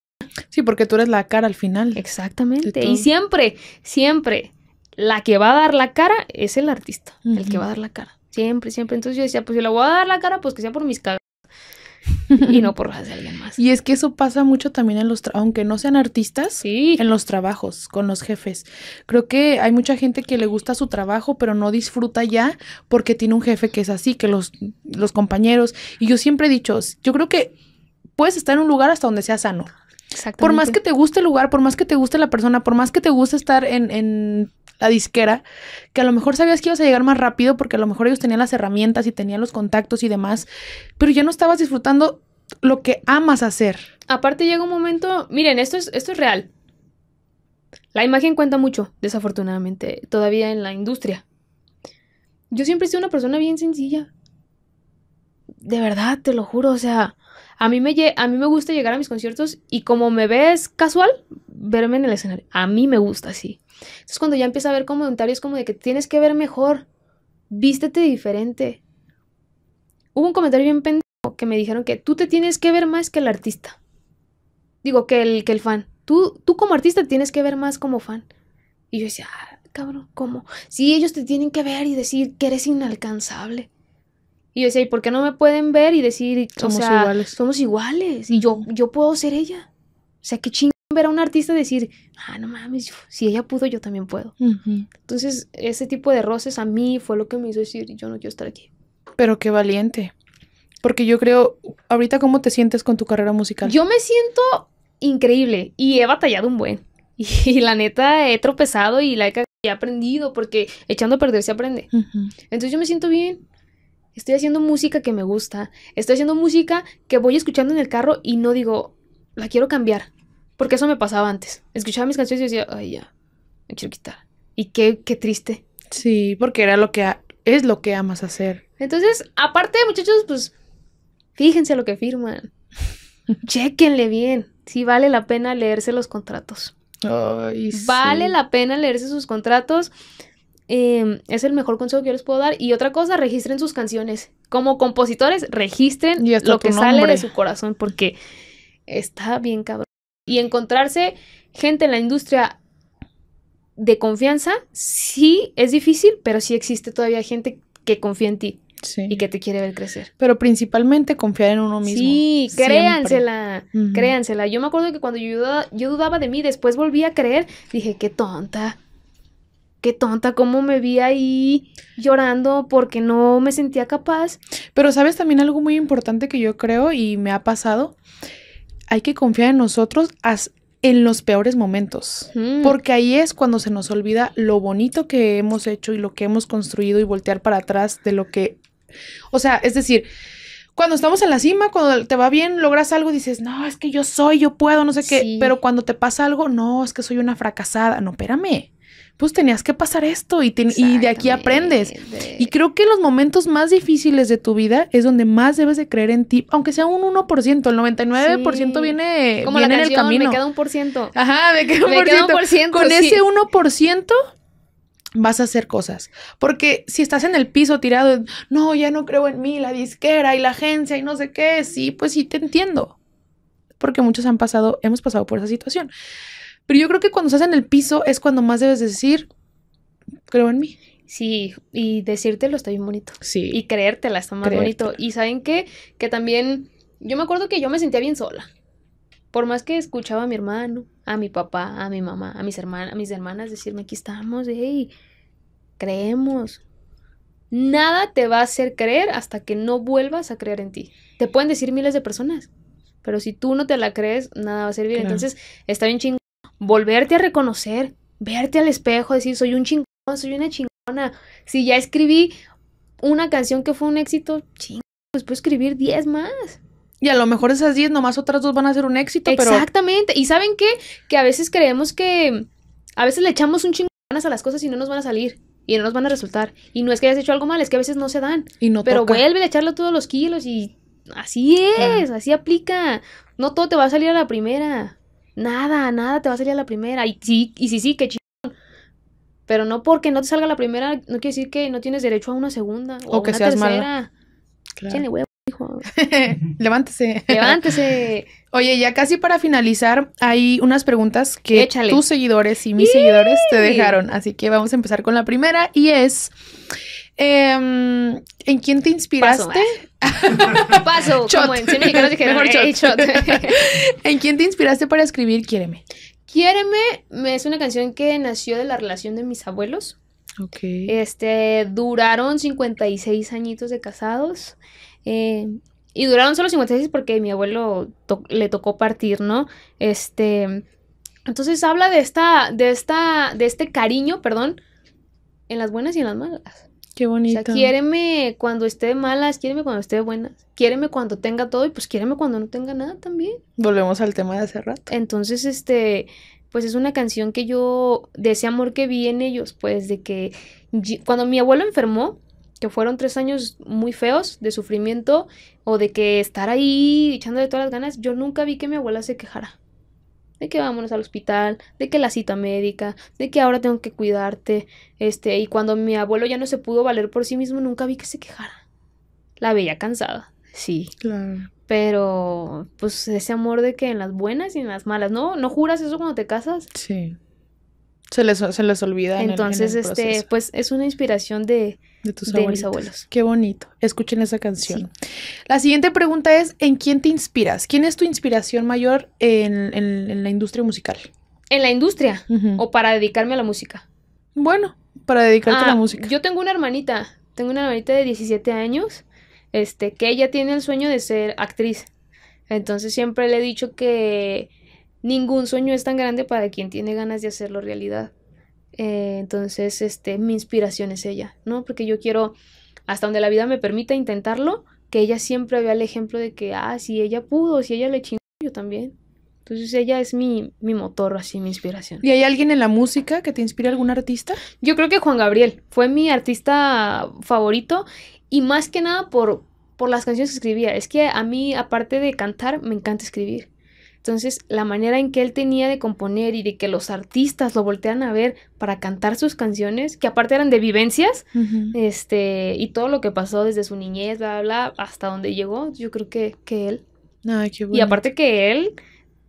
Sí, porque tú eres la cara al final. Exactamente. Y, siempre, siempre, la que va a dar la cara es el artista, el que va a dar la cara. Siempre, siempre. Entonces yo decía, pues si la voy a dar la cara, pues que sea por mis cagadas y no por las de alguien más. Y es que eso pasa mucho también en los, aunque no sean artistas, en los trabajos, con los jefes. Creo que hay mucha gente que le gusta su trabajo, pero no disfruta ya porque tiene un jefe que es así, que los, los compañeros. Y yo siempre he dicho, yo creo que puedes estar en un lugar hasta donde sea sano. Por más que te guste el lugar, por más que te guste la persona, por más que te guste estar en la disquera, que a lo mejor sabías que ibas a llegar más rápido porque a lo mejor ellos tenían las herramientas y tenían los contactos y demás, pero ya no estabas disfrutando lo que amas hacer. Aparte llega un momento, miren, esto es, esto es real. La imagen cuenta mucho, desafortunadamente, todavía en la industria. Yo siempre he sido una persona bien sencilla. De verdad, te lo juro, o sea, a mí, me, a mí me gusta llegar a mis conciertos y como me ves casual, verme en el escenario. A mí me gusta, así entonces cuando ya empieza a ver comentarios como de que tienes que ver mejor, vístete diferente. Hubo un comentario bien pendejo que me dijeron que tú te tienes que ver más que el artista. Digo, que el, que el fan. Tú, tú como artista tienes que ver más como fan. Y yo decía, ah, cabrón, ¿cómo? Sí, ellos te tienen que ver y decir que eres inalcanzable. Y yo decía, ¿y por qué no me pueden ver y decir, somos iguales? Somos iguales. Y yo, yo puedo ser ella. O sea, qué ching ver a un artista decir, ah, no mames, si ella pudo, yo también puedo. Entonces, ese tipo de roces a mí fue lo que me hizo decir, yo no quiero estar aquí. Pero qué valiente. Porque yo creo, ahorita, ¿cómo te sientes con tu carrera musical? Yo me siento increíble y he batallado un buen. Y, la neta, he tropezado y la he, he aprendido porque echando a perder se aprende. Entonces, yo me siento bien. Estoy haciendo música que me gusta. Estoy haciendo música que voy escuchando en el carro y no digo, la quiero cambiar porque eso me pasaba antes. Escuchaba mis canciones y decía, ay, ya, me quiero quitar. Y qué, qué triste. Sí, porque era lo que es lo que amas hacer. Entonces, aparte, muchachos, pues fíjense lo que firman. Chequenle bien. Si sí, vale la pena leerse los contratos. Ay, vale la pena leerse sus contratos. Em, es el mejor consejo que yo les puedo dar. Y otra cosa, registren sus canciones. Como compositores, registren lo que sale de su corazón, porque está bien cabrón y encontrarse gente en la industria de confianza, sí es difícil, pero sí existe todavía gente que confía en ti. Y que te quiere ver crecer. Pero principalmente confiar en uno mismo. Sí, créansela, créansela. Yo me acuerdo que cuando yo dudaba, yo dudaba de mí, después volví a creer, dije, qué tonta, qué tonta, cómo me vi ahí llorando porque no me sentía capaz. Pero sabes también algo muy importante que yo creo y me ha pasado, hay que confiar en nosotros en los peores momentos, porque ahí es cuando se nos olvida lo bonito que hemos hecho y lo que hemos construido y voltear para atrás de lo que, o sea, es decir, cuando estamos en la cima, cuando te va bien, logras algo, dices, no, es que yo soy, yo puedo, no sé qué, pero cuando te pasa algo, no, es que soy una fracasada, no, espérame pues tenías que pasar esto y, de aquí aprendes. Y creo que los momentos más difíciles de tu vida es donde más debes de creer en ti, aunque sea un 1%, el 99% viene, Como la en el camino. Me queda un por ciento. Ajá, me queda un, Con ese 1% vas a hacer cosas. Porque si estás en el piso tirado, no, ya no creo en mí, la disquera y la agencia y no sé qué, sí, pues sí te entiendo. Porque muchos han pasado, hemos pasado por esa situación. Pero yo creo que cuando estás en el piso es cuando más debes decir, creo en mí. Sí, y decírtelo está bien bonito. Sí. Y creértela está más bonito. Y saben qué? Que también, yo me acuerdo que yo me sentía bien sola. Por más que escuchaba a mi hermano, a mi papá, a mi mamá, a mis hermanas, mis hermanas decirme, aquí estamos, hey, creemos. Nada te va a hacer creer hasta que no vuelvas a creer en ti. Te pueden decir miles de personas, pero si tú no te la crees, nada va a servir. Entonces, está bien chingón volverte a reconocer, verte al espejo, decir, soy un chingón, soy una chingona. Si ya escribí una canción que fue un éxito, Chingón pues puedo escribir 10 más. Y a lo mejor esas 10, nomás otras dos van a ser un éxito, Exactamente. Y ¿saben qué? Que a veces creemos que... A veces le echamos un chingo a las cosas y no nos van a salir. Y no nos van a resultar. Y no es que hayas hecho algo mal, es que a veces no se dan. Y no Pero vuelve a echarle todos los kilos y... Así es, así aplica. No todo te va a salir a la primera. Nada, nada te va a salir a la primera. Y sí, y sí, sí, qué chingón. Pero no porque no te salga la primera, no quiere decir que no tienes derecho a una segunda o, que una seas tercera. mala. hijo? Levántese. Levántese. Oye, ya casi para finalizar, hay unas preguntas que tus seguidores y mis seguidores te dejaron. Así que vamos a empezar con la primera y es. Em, ¿En quién te inspiraste? Paso, en cine ¿En quién te inspiraste para escribir Quiéreme? Quiéreme es una canción que nació de la relación de mis abuelos. Ok. Este, duraron 56 añitos de casados. Eh, y duraron solo 56 porque mi abuelo le tocó partir, ¿no? Este. Entonces habla de esta, de esta, de este cariño, perdón, en las buenas y en las malas. Qué bonita. O cuando esté malas, quiéreme cuando esté buenas, quiéreme cuando tenga todo y pues quiéreme cuando no tenga nada también. Volvemos al tema de hace rato. Entonces, este, pues es una canción que yo, de ese amor que vi en ellos, pues de que cuando mi abuelo enfermó, que fueron tres años muy feos de sufrimiento o de que estar ahí echándole todas las ganas, yo nunca vi que mi abuela se quejara de que vámonos al hospital, de que la cita médica, de que ahora tengo que cuidarte, este, y cuando mi abuelo ya no se pudo valer por sí mismo, nunca vi que se quejara. La veía cansada, sí. Claro. Pero, pues, ese amor de que en las buenas y en las malas, ¿no? ¿No juras eso cuando te casas? Sí. Se les, olvida. Entonces, este, pues es una inspiración de, tus mis abuelos. Qué bonito. Escuchen esa canción. La siguiente pregunta es, ¿en quién te inspiras? ¿Quién es tu inspiración mayor en, la industria musical? ¿En la industria? ¿O para dedicarme a la música? Bueno, para dedicarte a la ah, música. Yo tengo una hermanita, tengo una hermanita de 17 años, este, que ella tiene el sueño de ser actriz. Entonces siempre le he dicho que ningún sueño es tan grande para quien tiene ganas de hacerlo realidad. Eh, entonces, este, mi inspiración es ella, ¿no? Porque yo quiero, hasta donde la vida me permita intentarlo, que ella siempre vea el ejemplo de que, ah, si ella pudo, si ella le chingó, yo también. Entonces ella es mi, mi motor, así, mi inspiración. ¿Y hay alguien en la música que te inspire algún artista? Yo creo que Juan Gabriel fue mi artista favorito y más que nada por, por las canciones que escribía. Es que a mí, aparte de cantar, me encanta escribir. Entonces, la manera en que él tenía de componer y de que los artistas lo voltean a ver para cantar sus canciones, que aparte eran de vivencias, este, y todo lo que pasó desde su niñez, bla, bla, hasta donde llegó, yo creo que, que él. Ay, qué Y aparte que él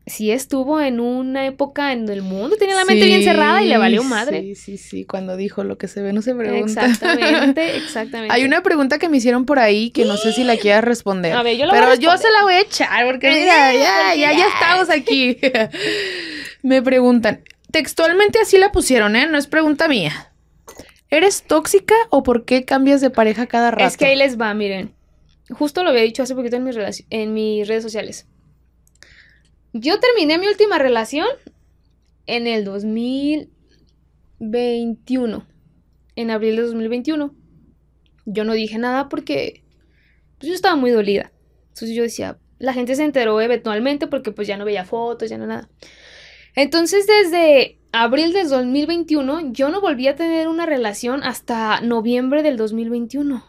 sí estuvo en una época en el mundo, tenía la mente bien cerrada y le valió madre. Sí, sí, sí, cuando dijo lo que se ve no se pregunta. Exactamente, exactamente. Hay una pregunta que me hicieron por ahí que no sé si la quieras responder. A ver, yo Pero voy a yo se la voy a echar porque ya, ya, ya, estamos aquí. me preguntan, textualmente así la pusieron, ¿eh? No es pregunta mía. ¿Eres tóxica o por qué cambias de pareja cada rato? Es que ahí les va, miren. Justo lo había dicho hace poquito en en mis redes sociales yo terminé mi última relación en el 2021. En abril de 2021. Yo no dije nada porque pues, yo estaba muy dolida. Entonces yo decía, la gente se enteró eventualmente porque pues ya no veía fotos, ya no nada. Entonces desde abril de 2021 yo no volví a tener una relación hasta noviembre del 2021.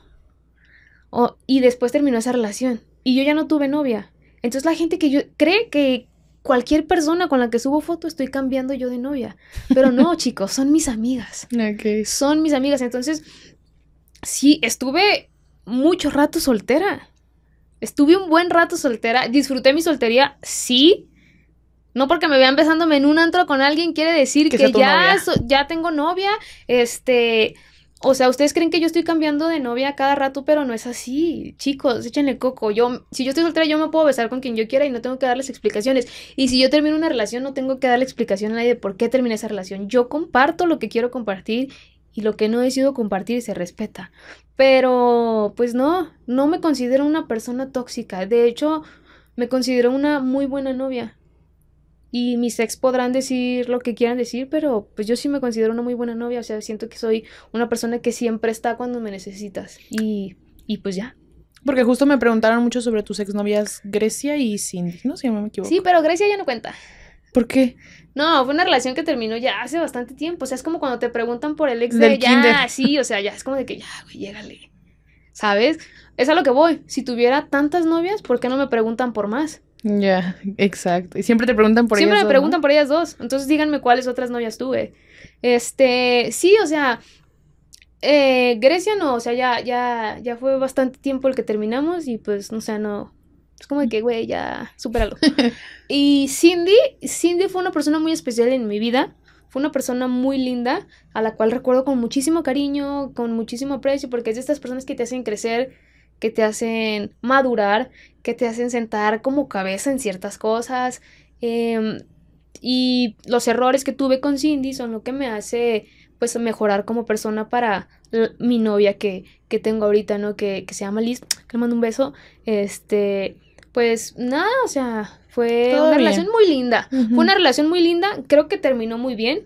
y después terminó esa relación. Y yo ya no tuve novia. Entonces la gente que yo cree que cualquier persona con la que subo foto estoy cambiando yo de novia. Pero no, chicos, son mis amigas. Son mis amigas. Entonces, sí, estuve mucho rato soltera. Estuve un buen rato soltera. Disfruté mi soltería, sí. No porque me vean besándome en un antro con alguien quiere decir que, ya, ya tengo novia. Este, o sea, ustedes creen que yo estoy cambiando de novia cada rato, pero no es así. Chicos, échenle coco. Yo, si yo estoy soltera, yo me puedo besar con quien yo quiera y no tengo que darles explicaciones. Y si yo termino una relación, no tengo que darle explicación a nadie de por qué terminé esa relación. Yo comparto lo que quiero compartir y lo que no decido compartir se respeta. Pero, pues no, no me considero una persona tóxica. De hecho, me considero una muy buena novia y mis ex podrán decir lo que quieran decir, pero pues yo sí me considero una muy buena novia, o sea, siento que soy una persona que siempre está cuando me necesitas y, pues ya. Porque justo me preguntaron mucho sobre tus exnovias Grecia y Cindy, ¿no? Si no me equivoco. Sí, pero Grecia ya no cuenta. ¿Por qué? No, fue una relación que terminó ya hace bastante tiempo. O sea, es como cuando te preguntan por el ex de ya, sí, o sea, ya es como de que ya, güey, llégale. ¿Sabes? Es a lo que voy. Si tuviera tantas novias, ¿por qué no me preguntan por más? Ya, exacto. Y siempre te preguntan por siempre ellas Siempre me preguntan por ellas dos. Entonces díganme cuáles otras novias tuve. Este, sí, o sea, eh, Grecia no, o sea, ya, ya, ya fue bastante tiempo el que terminamos y pues, no sé, no. Es como que, güey, ya, supéralo. y Cindy, Cindy fue una persona muy especial en mi vida. Fue una persona muy linda, a la cual recuerdo con muchísimo cariño, con muchísimo aprecio, porque es de estas personas que te hacen crecer que te hacen madurar, que te hacen sentar como cabeza en ciertas cosas. Em, y los errores que tuve con Cindy son lo que me hace pues mejorar como persona para mi novia que, tengo ahorita, ¿no? Que, se llama Liz, que le mando un beso. Este, pues nada, o sea, fue una relación muy linda. Fue una relación muy linda, creo que terminó muy bien.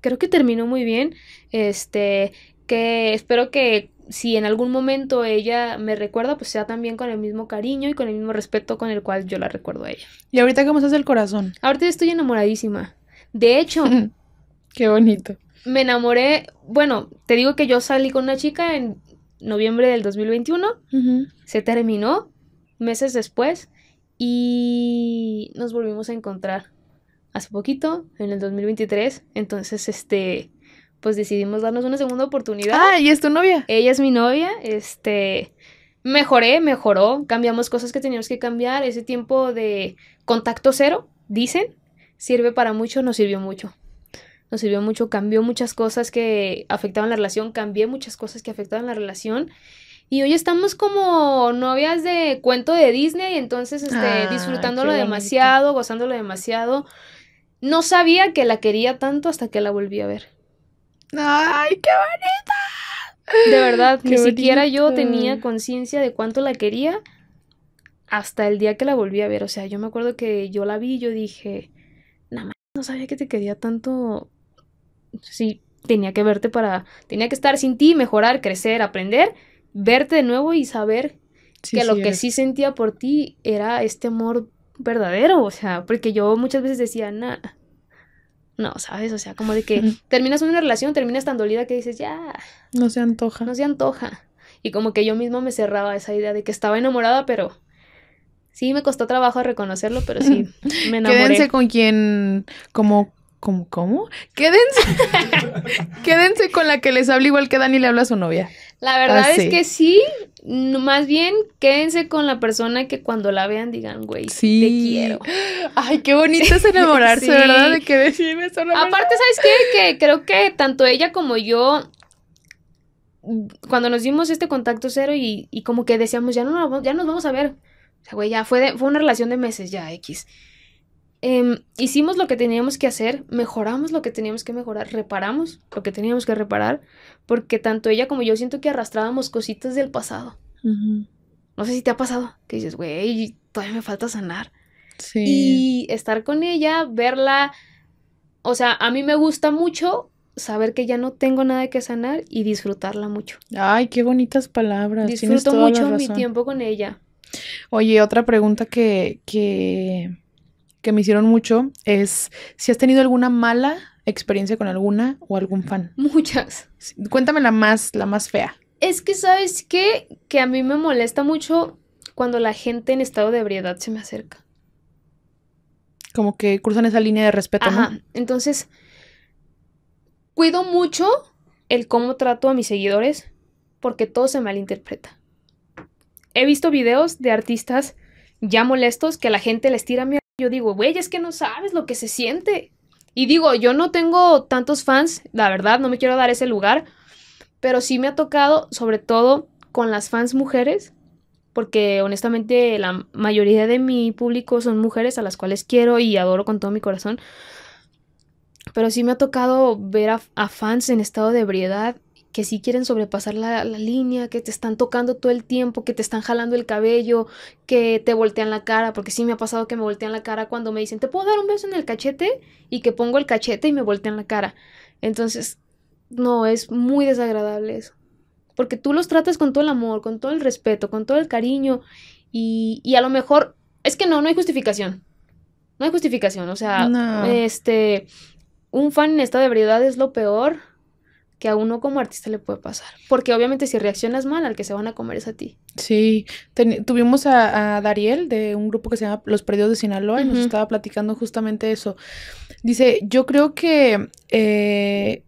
Creo que terminó muy bien. Este, que espero que si en algún momento ella me recuerda, pues sea también con el mismo cariño y con el mismo respeto con el cual yo la recuerdo a ella. ¿Y ahorita cómo se hace el corazón? Ahorita estoy enamoradísima. De hecho, qué bonito. Me enamoré, bueno, te digo que yo salí con una chica en noviembre del 2021, se terminó meses después y nos volvimos a encontrar hace poquito, en el 2023, entonces este pues decidimos darnos una segunda oportunidad. Ah, ¿y es tu novia? Ella es mi novia, este, mejoré, mejoró, cambiamos cosas que teníamos que cambiar, ese tiempo de contacto cero, dicen, sirve para mucho, nos sirvió mucho. Nos sirvió mucho, cambió muchas cosas que afectaban la relación, cambié muchas cosas que afectaban la relación. Y hoy estamos como novias de cuento de Disney, entonces este, ah, disfrutándolo demasiado, gozándolo demasiado. No sabía que la quería tanto hasta que la volví a ver. ¡Ay, qué bonita! De verdad, que ni siquiera yo tenía conciencia de cuánto la quería hasta el día que la volví a ver. O sea, yo me acuerdo que yo la vi y yo dije, nada más, no sabía que te quería tanto. Sí, tenía que verte para. Tenía que estar sin ti, mejorar, crecer, aprender, verte de nuevo y saber que lo que sí sentía por ti era este amor verdadero. O sea, porque yo muchas veces decía, nada no, ¿sabes? O sea, como de que terminas una relación, terminas tan dolida que dices, ya. No se antoja. No se antoja. Y como que yo misma me cerraba esa idea de que estaba enamorada, pero sí me costó trabajo reconocerlo, pero sí me enamoré. Quédense con quien, como como, cómo? Quédense, quédense con la que les habla igual que Dani le habla a su novia. La verdad es que sí, más bien quédense con la persona que cuando la vean digan, güey, te quiero. Ay, qué bonito es enamorarse, ¿verdad? De que decirme Aparte, ¿sabes qué? Que creo que tanto ella como yo cuando nos dimos este contacto cero y, como que decíamos, ya, no, ya nos vamos a ver. O sea, güey, ya fue, fue una relación de meses, ya, X. Em, hicimos lo que teníamos que hacer, mejoramos lo que teníamos que mejorar, reparamos lo que teníamos que reparar, porque tanto ella como yo siento que arrastrábamos cositas del pasado. No sé si te ha pasado, que dices, güey, todavía me falta sanar. Sí. Y estar con ella, verla, o sea, a mí me gusta mucho saber que ya no tengo nada que sanar y disfrutarla mucho. Ay, qué bonitas palabras. Disfruto mucho mi tiempo con ella. Oye, otra pregunta que, que que me hicieron mucho es si has tenido alguna mala experiencia con alguna o algún fan. Muchas. Cuéntame la más, la más fea. Es que, ¿sabes qué? Que a mí me molesta mucho cuando la gente en estado de ebriedad se me acerca. Como que cruzan esa línea de respeto, Ajá. Entonces, cuido mucho el cómo trato a mis seguidores porque todo se malinterpreta. He visto videos de artistas ya molestos que la gente les tira mi yo digo, güey, es que no sabes lo que se siente. Y digo, yo no tengo tantos fans, la verdad, no me quiero dar ese lugar, pero sí me ha tocado, sobre todo con las fans mujeres, porque honestamente la mayoría de mi público son mujeres a las cuales quiero y adoro con todo mi corazón. Pero sí me ha tocado ver a, fans en estado de ebriedad que sí quieren sobrepasar la, línea, que te están tocando todo el tiempo, que te están jalando el cabello, que te voltean la cara, porque sí me ha pasado que me voltean la cara cuando me dicen, ¿te puedo dar un beso en el cachete? Y que pongo el cachete y me voltean la cara. Entonces, no, es muy desagradable eso. Porque tú los tratas con todo el amor, con todo el respeto, con todo el cariño y, a lo mejor, es que no, no hay justificación. No hay justificación, o sea, este, un fan en esta de es lo peor que a uno como artista le puede pasar. Porque obviamente si reaccionas mal, al que se van a comer es a ti. Sí, tuvimos a, a, Dariel de un grupo que se llama Los Perdidos de Sinaloa y nos estaba platicando justamente eso. Dice, yo creo que eh,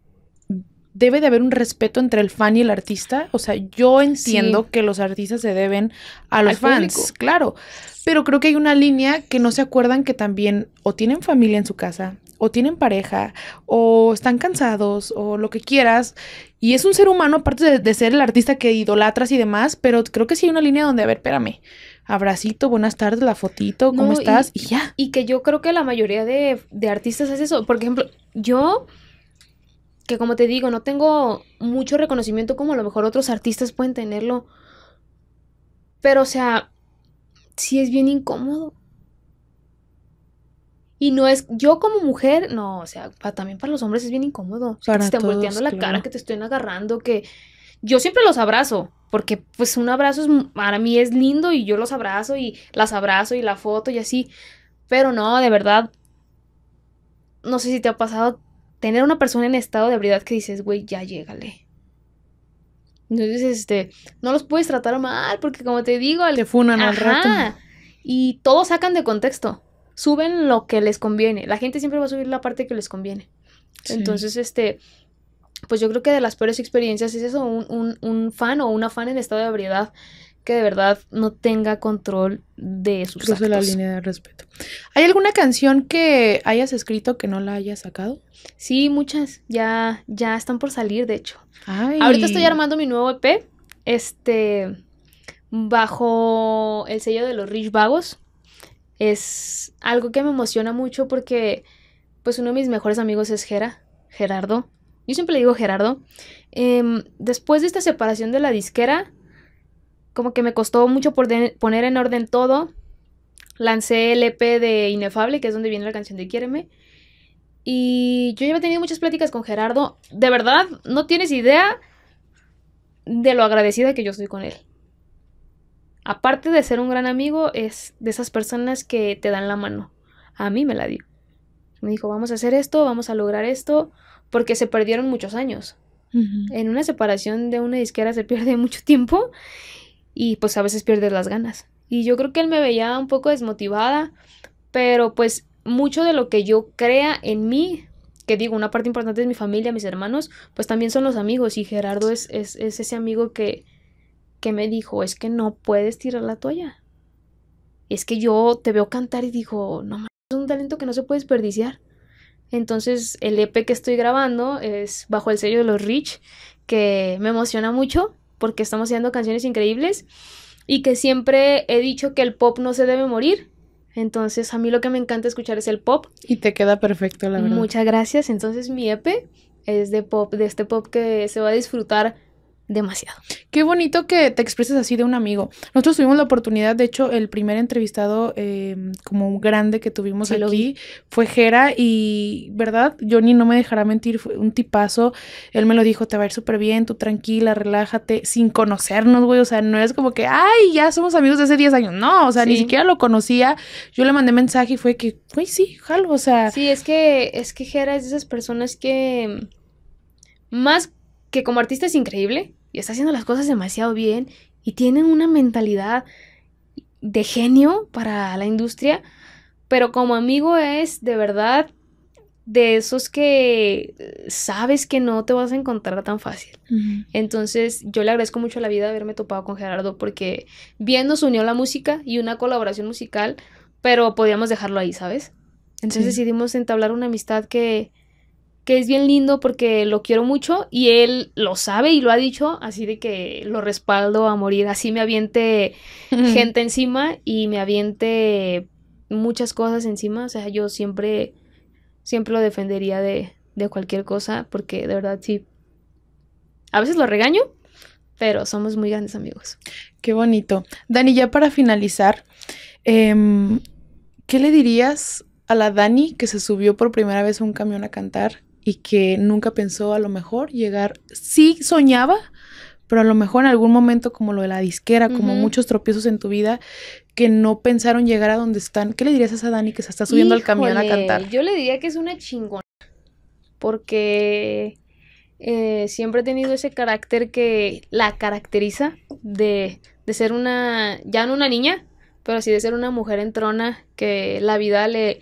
debe de haber un respeto entre el fan y el artista. O sea, yo entiendo que los artistas se deben a los fans, claro. Pero creo que hay una línea que no se acuerdan que también o tienen familia en su casa, o tienen pareja, o están cansados, o lo que quieras. Y es un ser humano, aparte de, ser el artista que idolatras y demás, pero creo que sí hay una línea donde, a ver, espérame, abracito, buenas tardes, la fotito, ¿cómo estás? Y, ya. Y que yo creo que la mayoría de, de artistas hace eso. Por ejemplo, yo que como te digo, no tengo mucho reconocimiento como a lo mejor otros artistas pueden tenerlo. Pero, o sea, sí es bien incómodo. Y no es, yo como mujer, no, o sea, también para los hombres es bien incómodo. Para que te estén volteando la cara, que te estén agarrando, que yo siempre los abrazo, porque pues un abrazo para mí es lindo y yo los abrazo y las abrazo y la foto y así. Pero no, de verdad, no sé si te ha pasado tener una persona en estado de ebriedad que dices, güey, ya llégale. Entonces, este, no los puedes tratar mal, porque como te digo, al... te funan al rato. Y todos sacan de contexto. Suben lo que les conviene. La gente siempre va a subir la parte que les conviene. Entonces, este, pues yo creo que de las peores experiencias es eso, un, fan o una fan en estado de ebriedad que de verdad no tenga control de sus actos. es la línea de respeto. ¿Hay alguna canción que hayas escrito que no la hayas sacado? Sí, muchas. Ya, ya están por salir, de hecho. Ahorita estoy armando mi nuevo EP. Este. Bajo el sello de los Rich Vagos. Es algo que me emociona mucho porque. Pues uno de mis mejores amigos es Gera. Gerardo. Yo siempre le digo Gerardo. Em, después de esta separación de la disquera como que me costó mucho poner en orden todo. Lancé el EP de Inefable, que es donde viene la canción de Quiereme... Y yo ya he tenido muchas pláticas con Gerardo. De verdad, no tienes idea de lo agradecida que yo estoy con él. Aparte de ser un gran amigo, es de esas personas que te dan la mano. A mí me la dio. Me dijo, vamos a hacer esto, vamos a lograr esto, porque se perdieron muchos años. En una separación de una disquera se pierde mucho tiempo y pues a veces pierdes las ganas. Y yo creo que él me veía un poco desmotivada, pero pues mucho de lo que yo crea en mí, que digo, una parte importante es mi familia, mis hermanos, pues también son los amigos y Gerardo es, ese amigo que, que me dijo, es que no puedes tirar la toalla. Es que yo te veo cantar y digo, no, es un talento que no se puede desperdiciar. Entonces el EP que estoy grabando es bajo el sello de los Rich, que me emociona mucho porque estamos haciendo canciones increíbles y que siempre he dicho que el pop no se debe morir. Entonces, a mí lo que me encanta escuchar es el pop. Y te queda perfecto, la verdad. Muchas gracias. Entonces, mi EP es de pop, de este pop que se va a disfrutar demasiado. Qué bonito que te expreses así de un amigo. Nosotros tuvimos la oportunidad, de hecho, el primer entrevistado em, como grande que tuvimos aquí fue Jera y, ¿verdad? Johnny no me dejará mentir, fue un tipazo. Él me lo dijo, te va a ir súper bien, tú tranquila, relájate, sin conocernos, güey. O sea, no es como que, ay, ya somos amigos de hace 10 años. No, o sea, ni siquiera lo conocía. Yo le mandé mensaje y fue que, güey, sí, jalo, o sea. Sí, es que, es que Jera es de esas personas que más que como artista es increíble, y está haciendo las cosas demasiado bien y tiene una mentalidad de genio para la industria, pero como amigo es de verdad de esos que sabes que no te vas a encontrar tan fácil. Entonces, yo le agradezco mucho la vida haberme topado con Gerardo porque bien nos unió la música y una colaboración musical, pero podíamos dejarlo ahí, ¿sabes? Entonces decidimos entablar una amistad que que es bien lindo porque lo quiero mucho y él lo sabe y lo ha dicho, así de que lo respaldo a morir, así me aviente gente encima y me aviente muchas cosas encima, o sea, yo siempre, siempre lo defendería de, de cualquier cosa porque de verdad sí, a veces lo regaño, pero somos muy grandes amigos. Qué bonito. Dani, ya para finalizar, em, ¿qué le dirías a la Dani que se subió por primera vez a un camión a cantar? y que nunca pensó a lo mejor llegar, sí soñaba, pero a lo mejor en algún momento como lo de la disquera, como muchos tropiezos en tu vida, que no pensaron llegar a donde están. ¿Qué le dirías a esa Dani que se está subiendo al camión a cantar? Yo le diría que es una chingona, porque eh, siempre he tenido ese carácter que la caracteriza de, de ser una, ya no una niña, pero sí de ser una mujer en trona que la vida le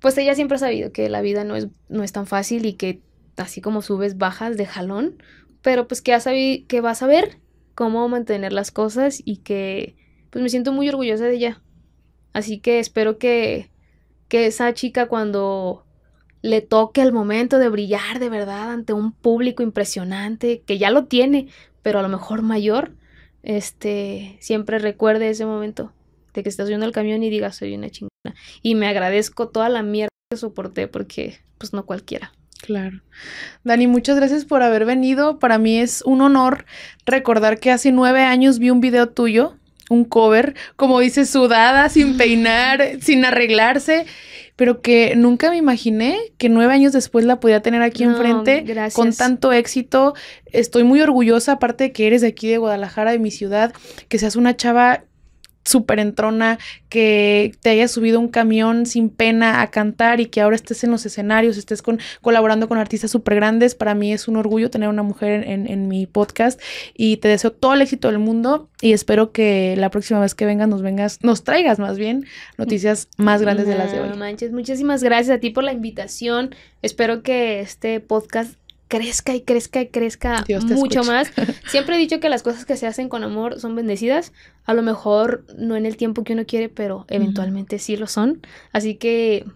pues ella siempre ha sabido que la vida no es, no es tan fácil y que así como subes, bajas de jalón, pero pues que, que va a saber cómo mantener las cosas y que pues me siento muy orgullosa de ella. Así que espero que, que esa chica cuando le toque el momento de brillar de verdad ante un público impresionante, que ya lo tiene, pero a lo mejor mayor, este, siempre recuerde ese momento de que estás subiendo el camión y digas, soy una chingada. Y me agradezco toda la mierda que soporté porque pues no cualquiera. Claro. Dani, muchas gracias por haber venido. Para mí es un honor recordar que hace nueve años vi un video tuyo, un cover, como dice, sudada, sin peinar, sin arreglarse, pero que nunca me imaginé que nueve años después la podía tener aquí enfrente con tanto éxito. Estoy muy orgullosa, aparte de que eres de aquí de Guadalajara, de mi ciudad, que seas una chava súper entrona, que te hayas subido un camión sin pena a cantar y que ahora estés en los escenarios, estés con, colaborando con artistas súper grandes. Para mí es un orgullo tener una mujer en, mi podcast y te deseo todo el éxito del mundo y espero que la próxima vez que vengas nos vengas, nos traigas más bien noticias más grandes de las de hoy. Manches, muchísimas gracias a ti por la invitación. Espero que este podcast crezca y crezca y crezca mucho más. Siempre he dicho que las cosas que se hacen con amor son bendecidas. A lo mejor no en el tiempo que uno quiere, pero eventualmente sí lo son. Así que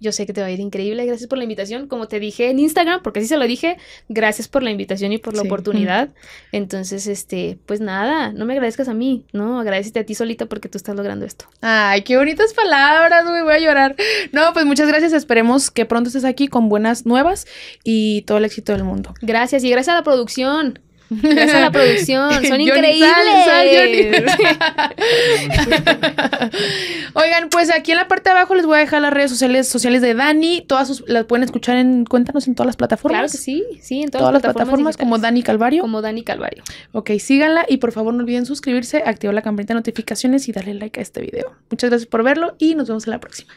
yo sé que te va a ir increíble. Gracias por la invitación. Como te dije en Instagram, porque así se lo dije, gracias por la invitación y por la oportunidad. Entonces, este, pues nada, no me agradezcas a mí, ¿no? Agradecete a ti solita porque tú estás logrando esto. Ay, qué bonitas palabras, güey, voy a llorar. No, pues muchas gracias. Esperemos que pronto estés aquí con buenas nuevas y todo el éxito del mundo. Gracias y gracias a la producción. Gracias a la producción, son increíbles. Oigan, pues aquí en la parte de abajo les voy a dejar las redes sociales, sociales de Dani. Todas las pueden escuchar en, cuéntanos en todas las plataformas. Claro sí, sí, en todas, las plataformas, plataformas como Dani Calvario. Como Dani Calvario. Ok, síganla y por favor no olviden suscribirse, activar la campanita de notificaciones y darle like a este video. Muchas gracias por verlo y nos vemos en la próxima.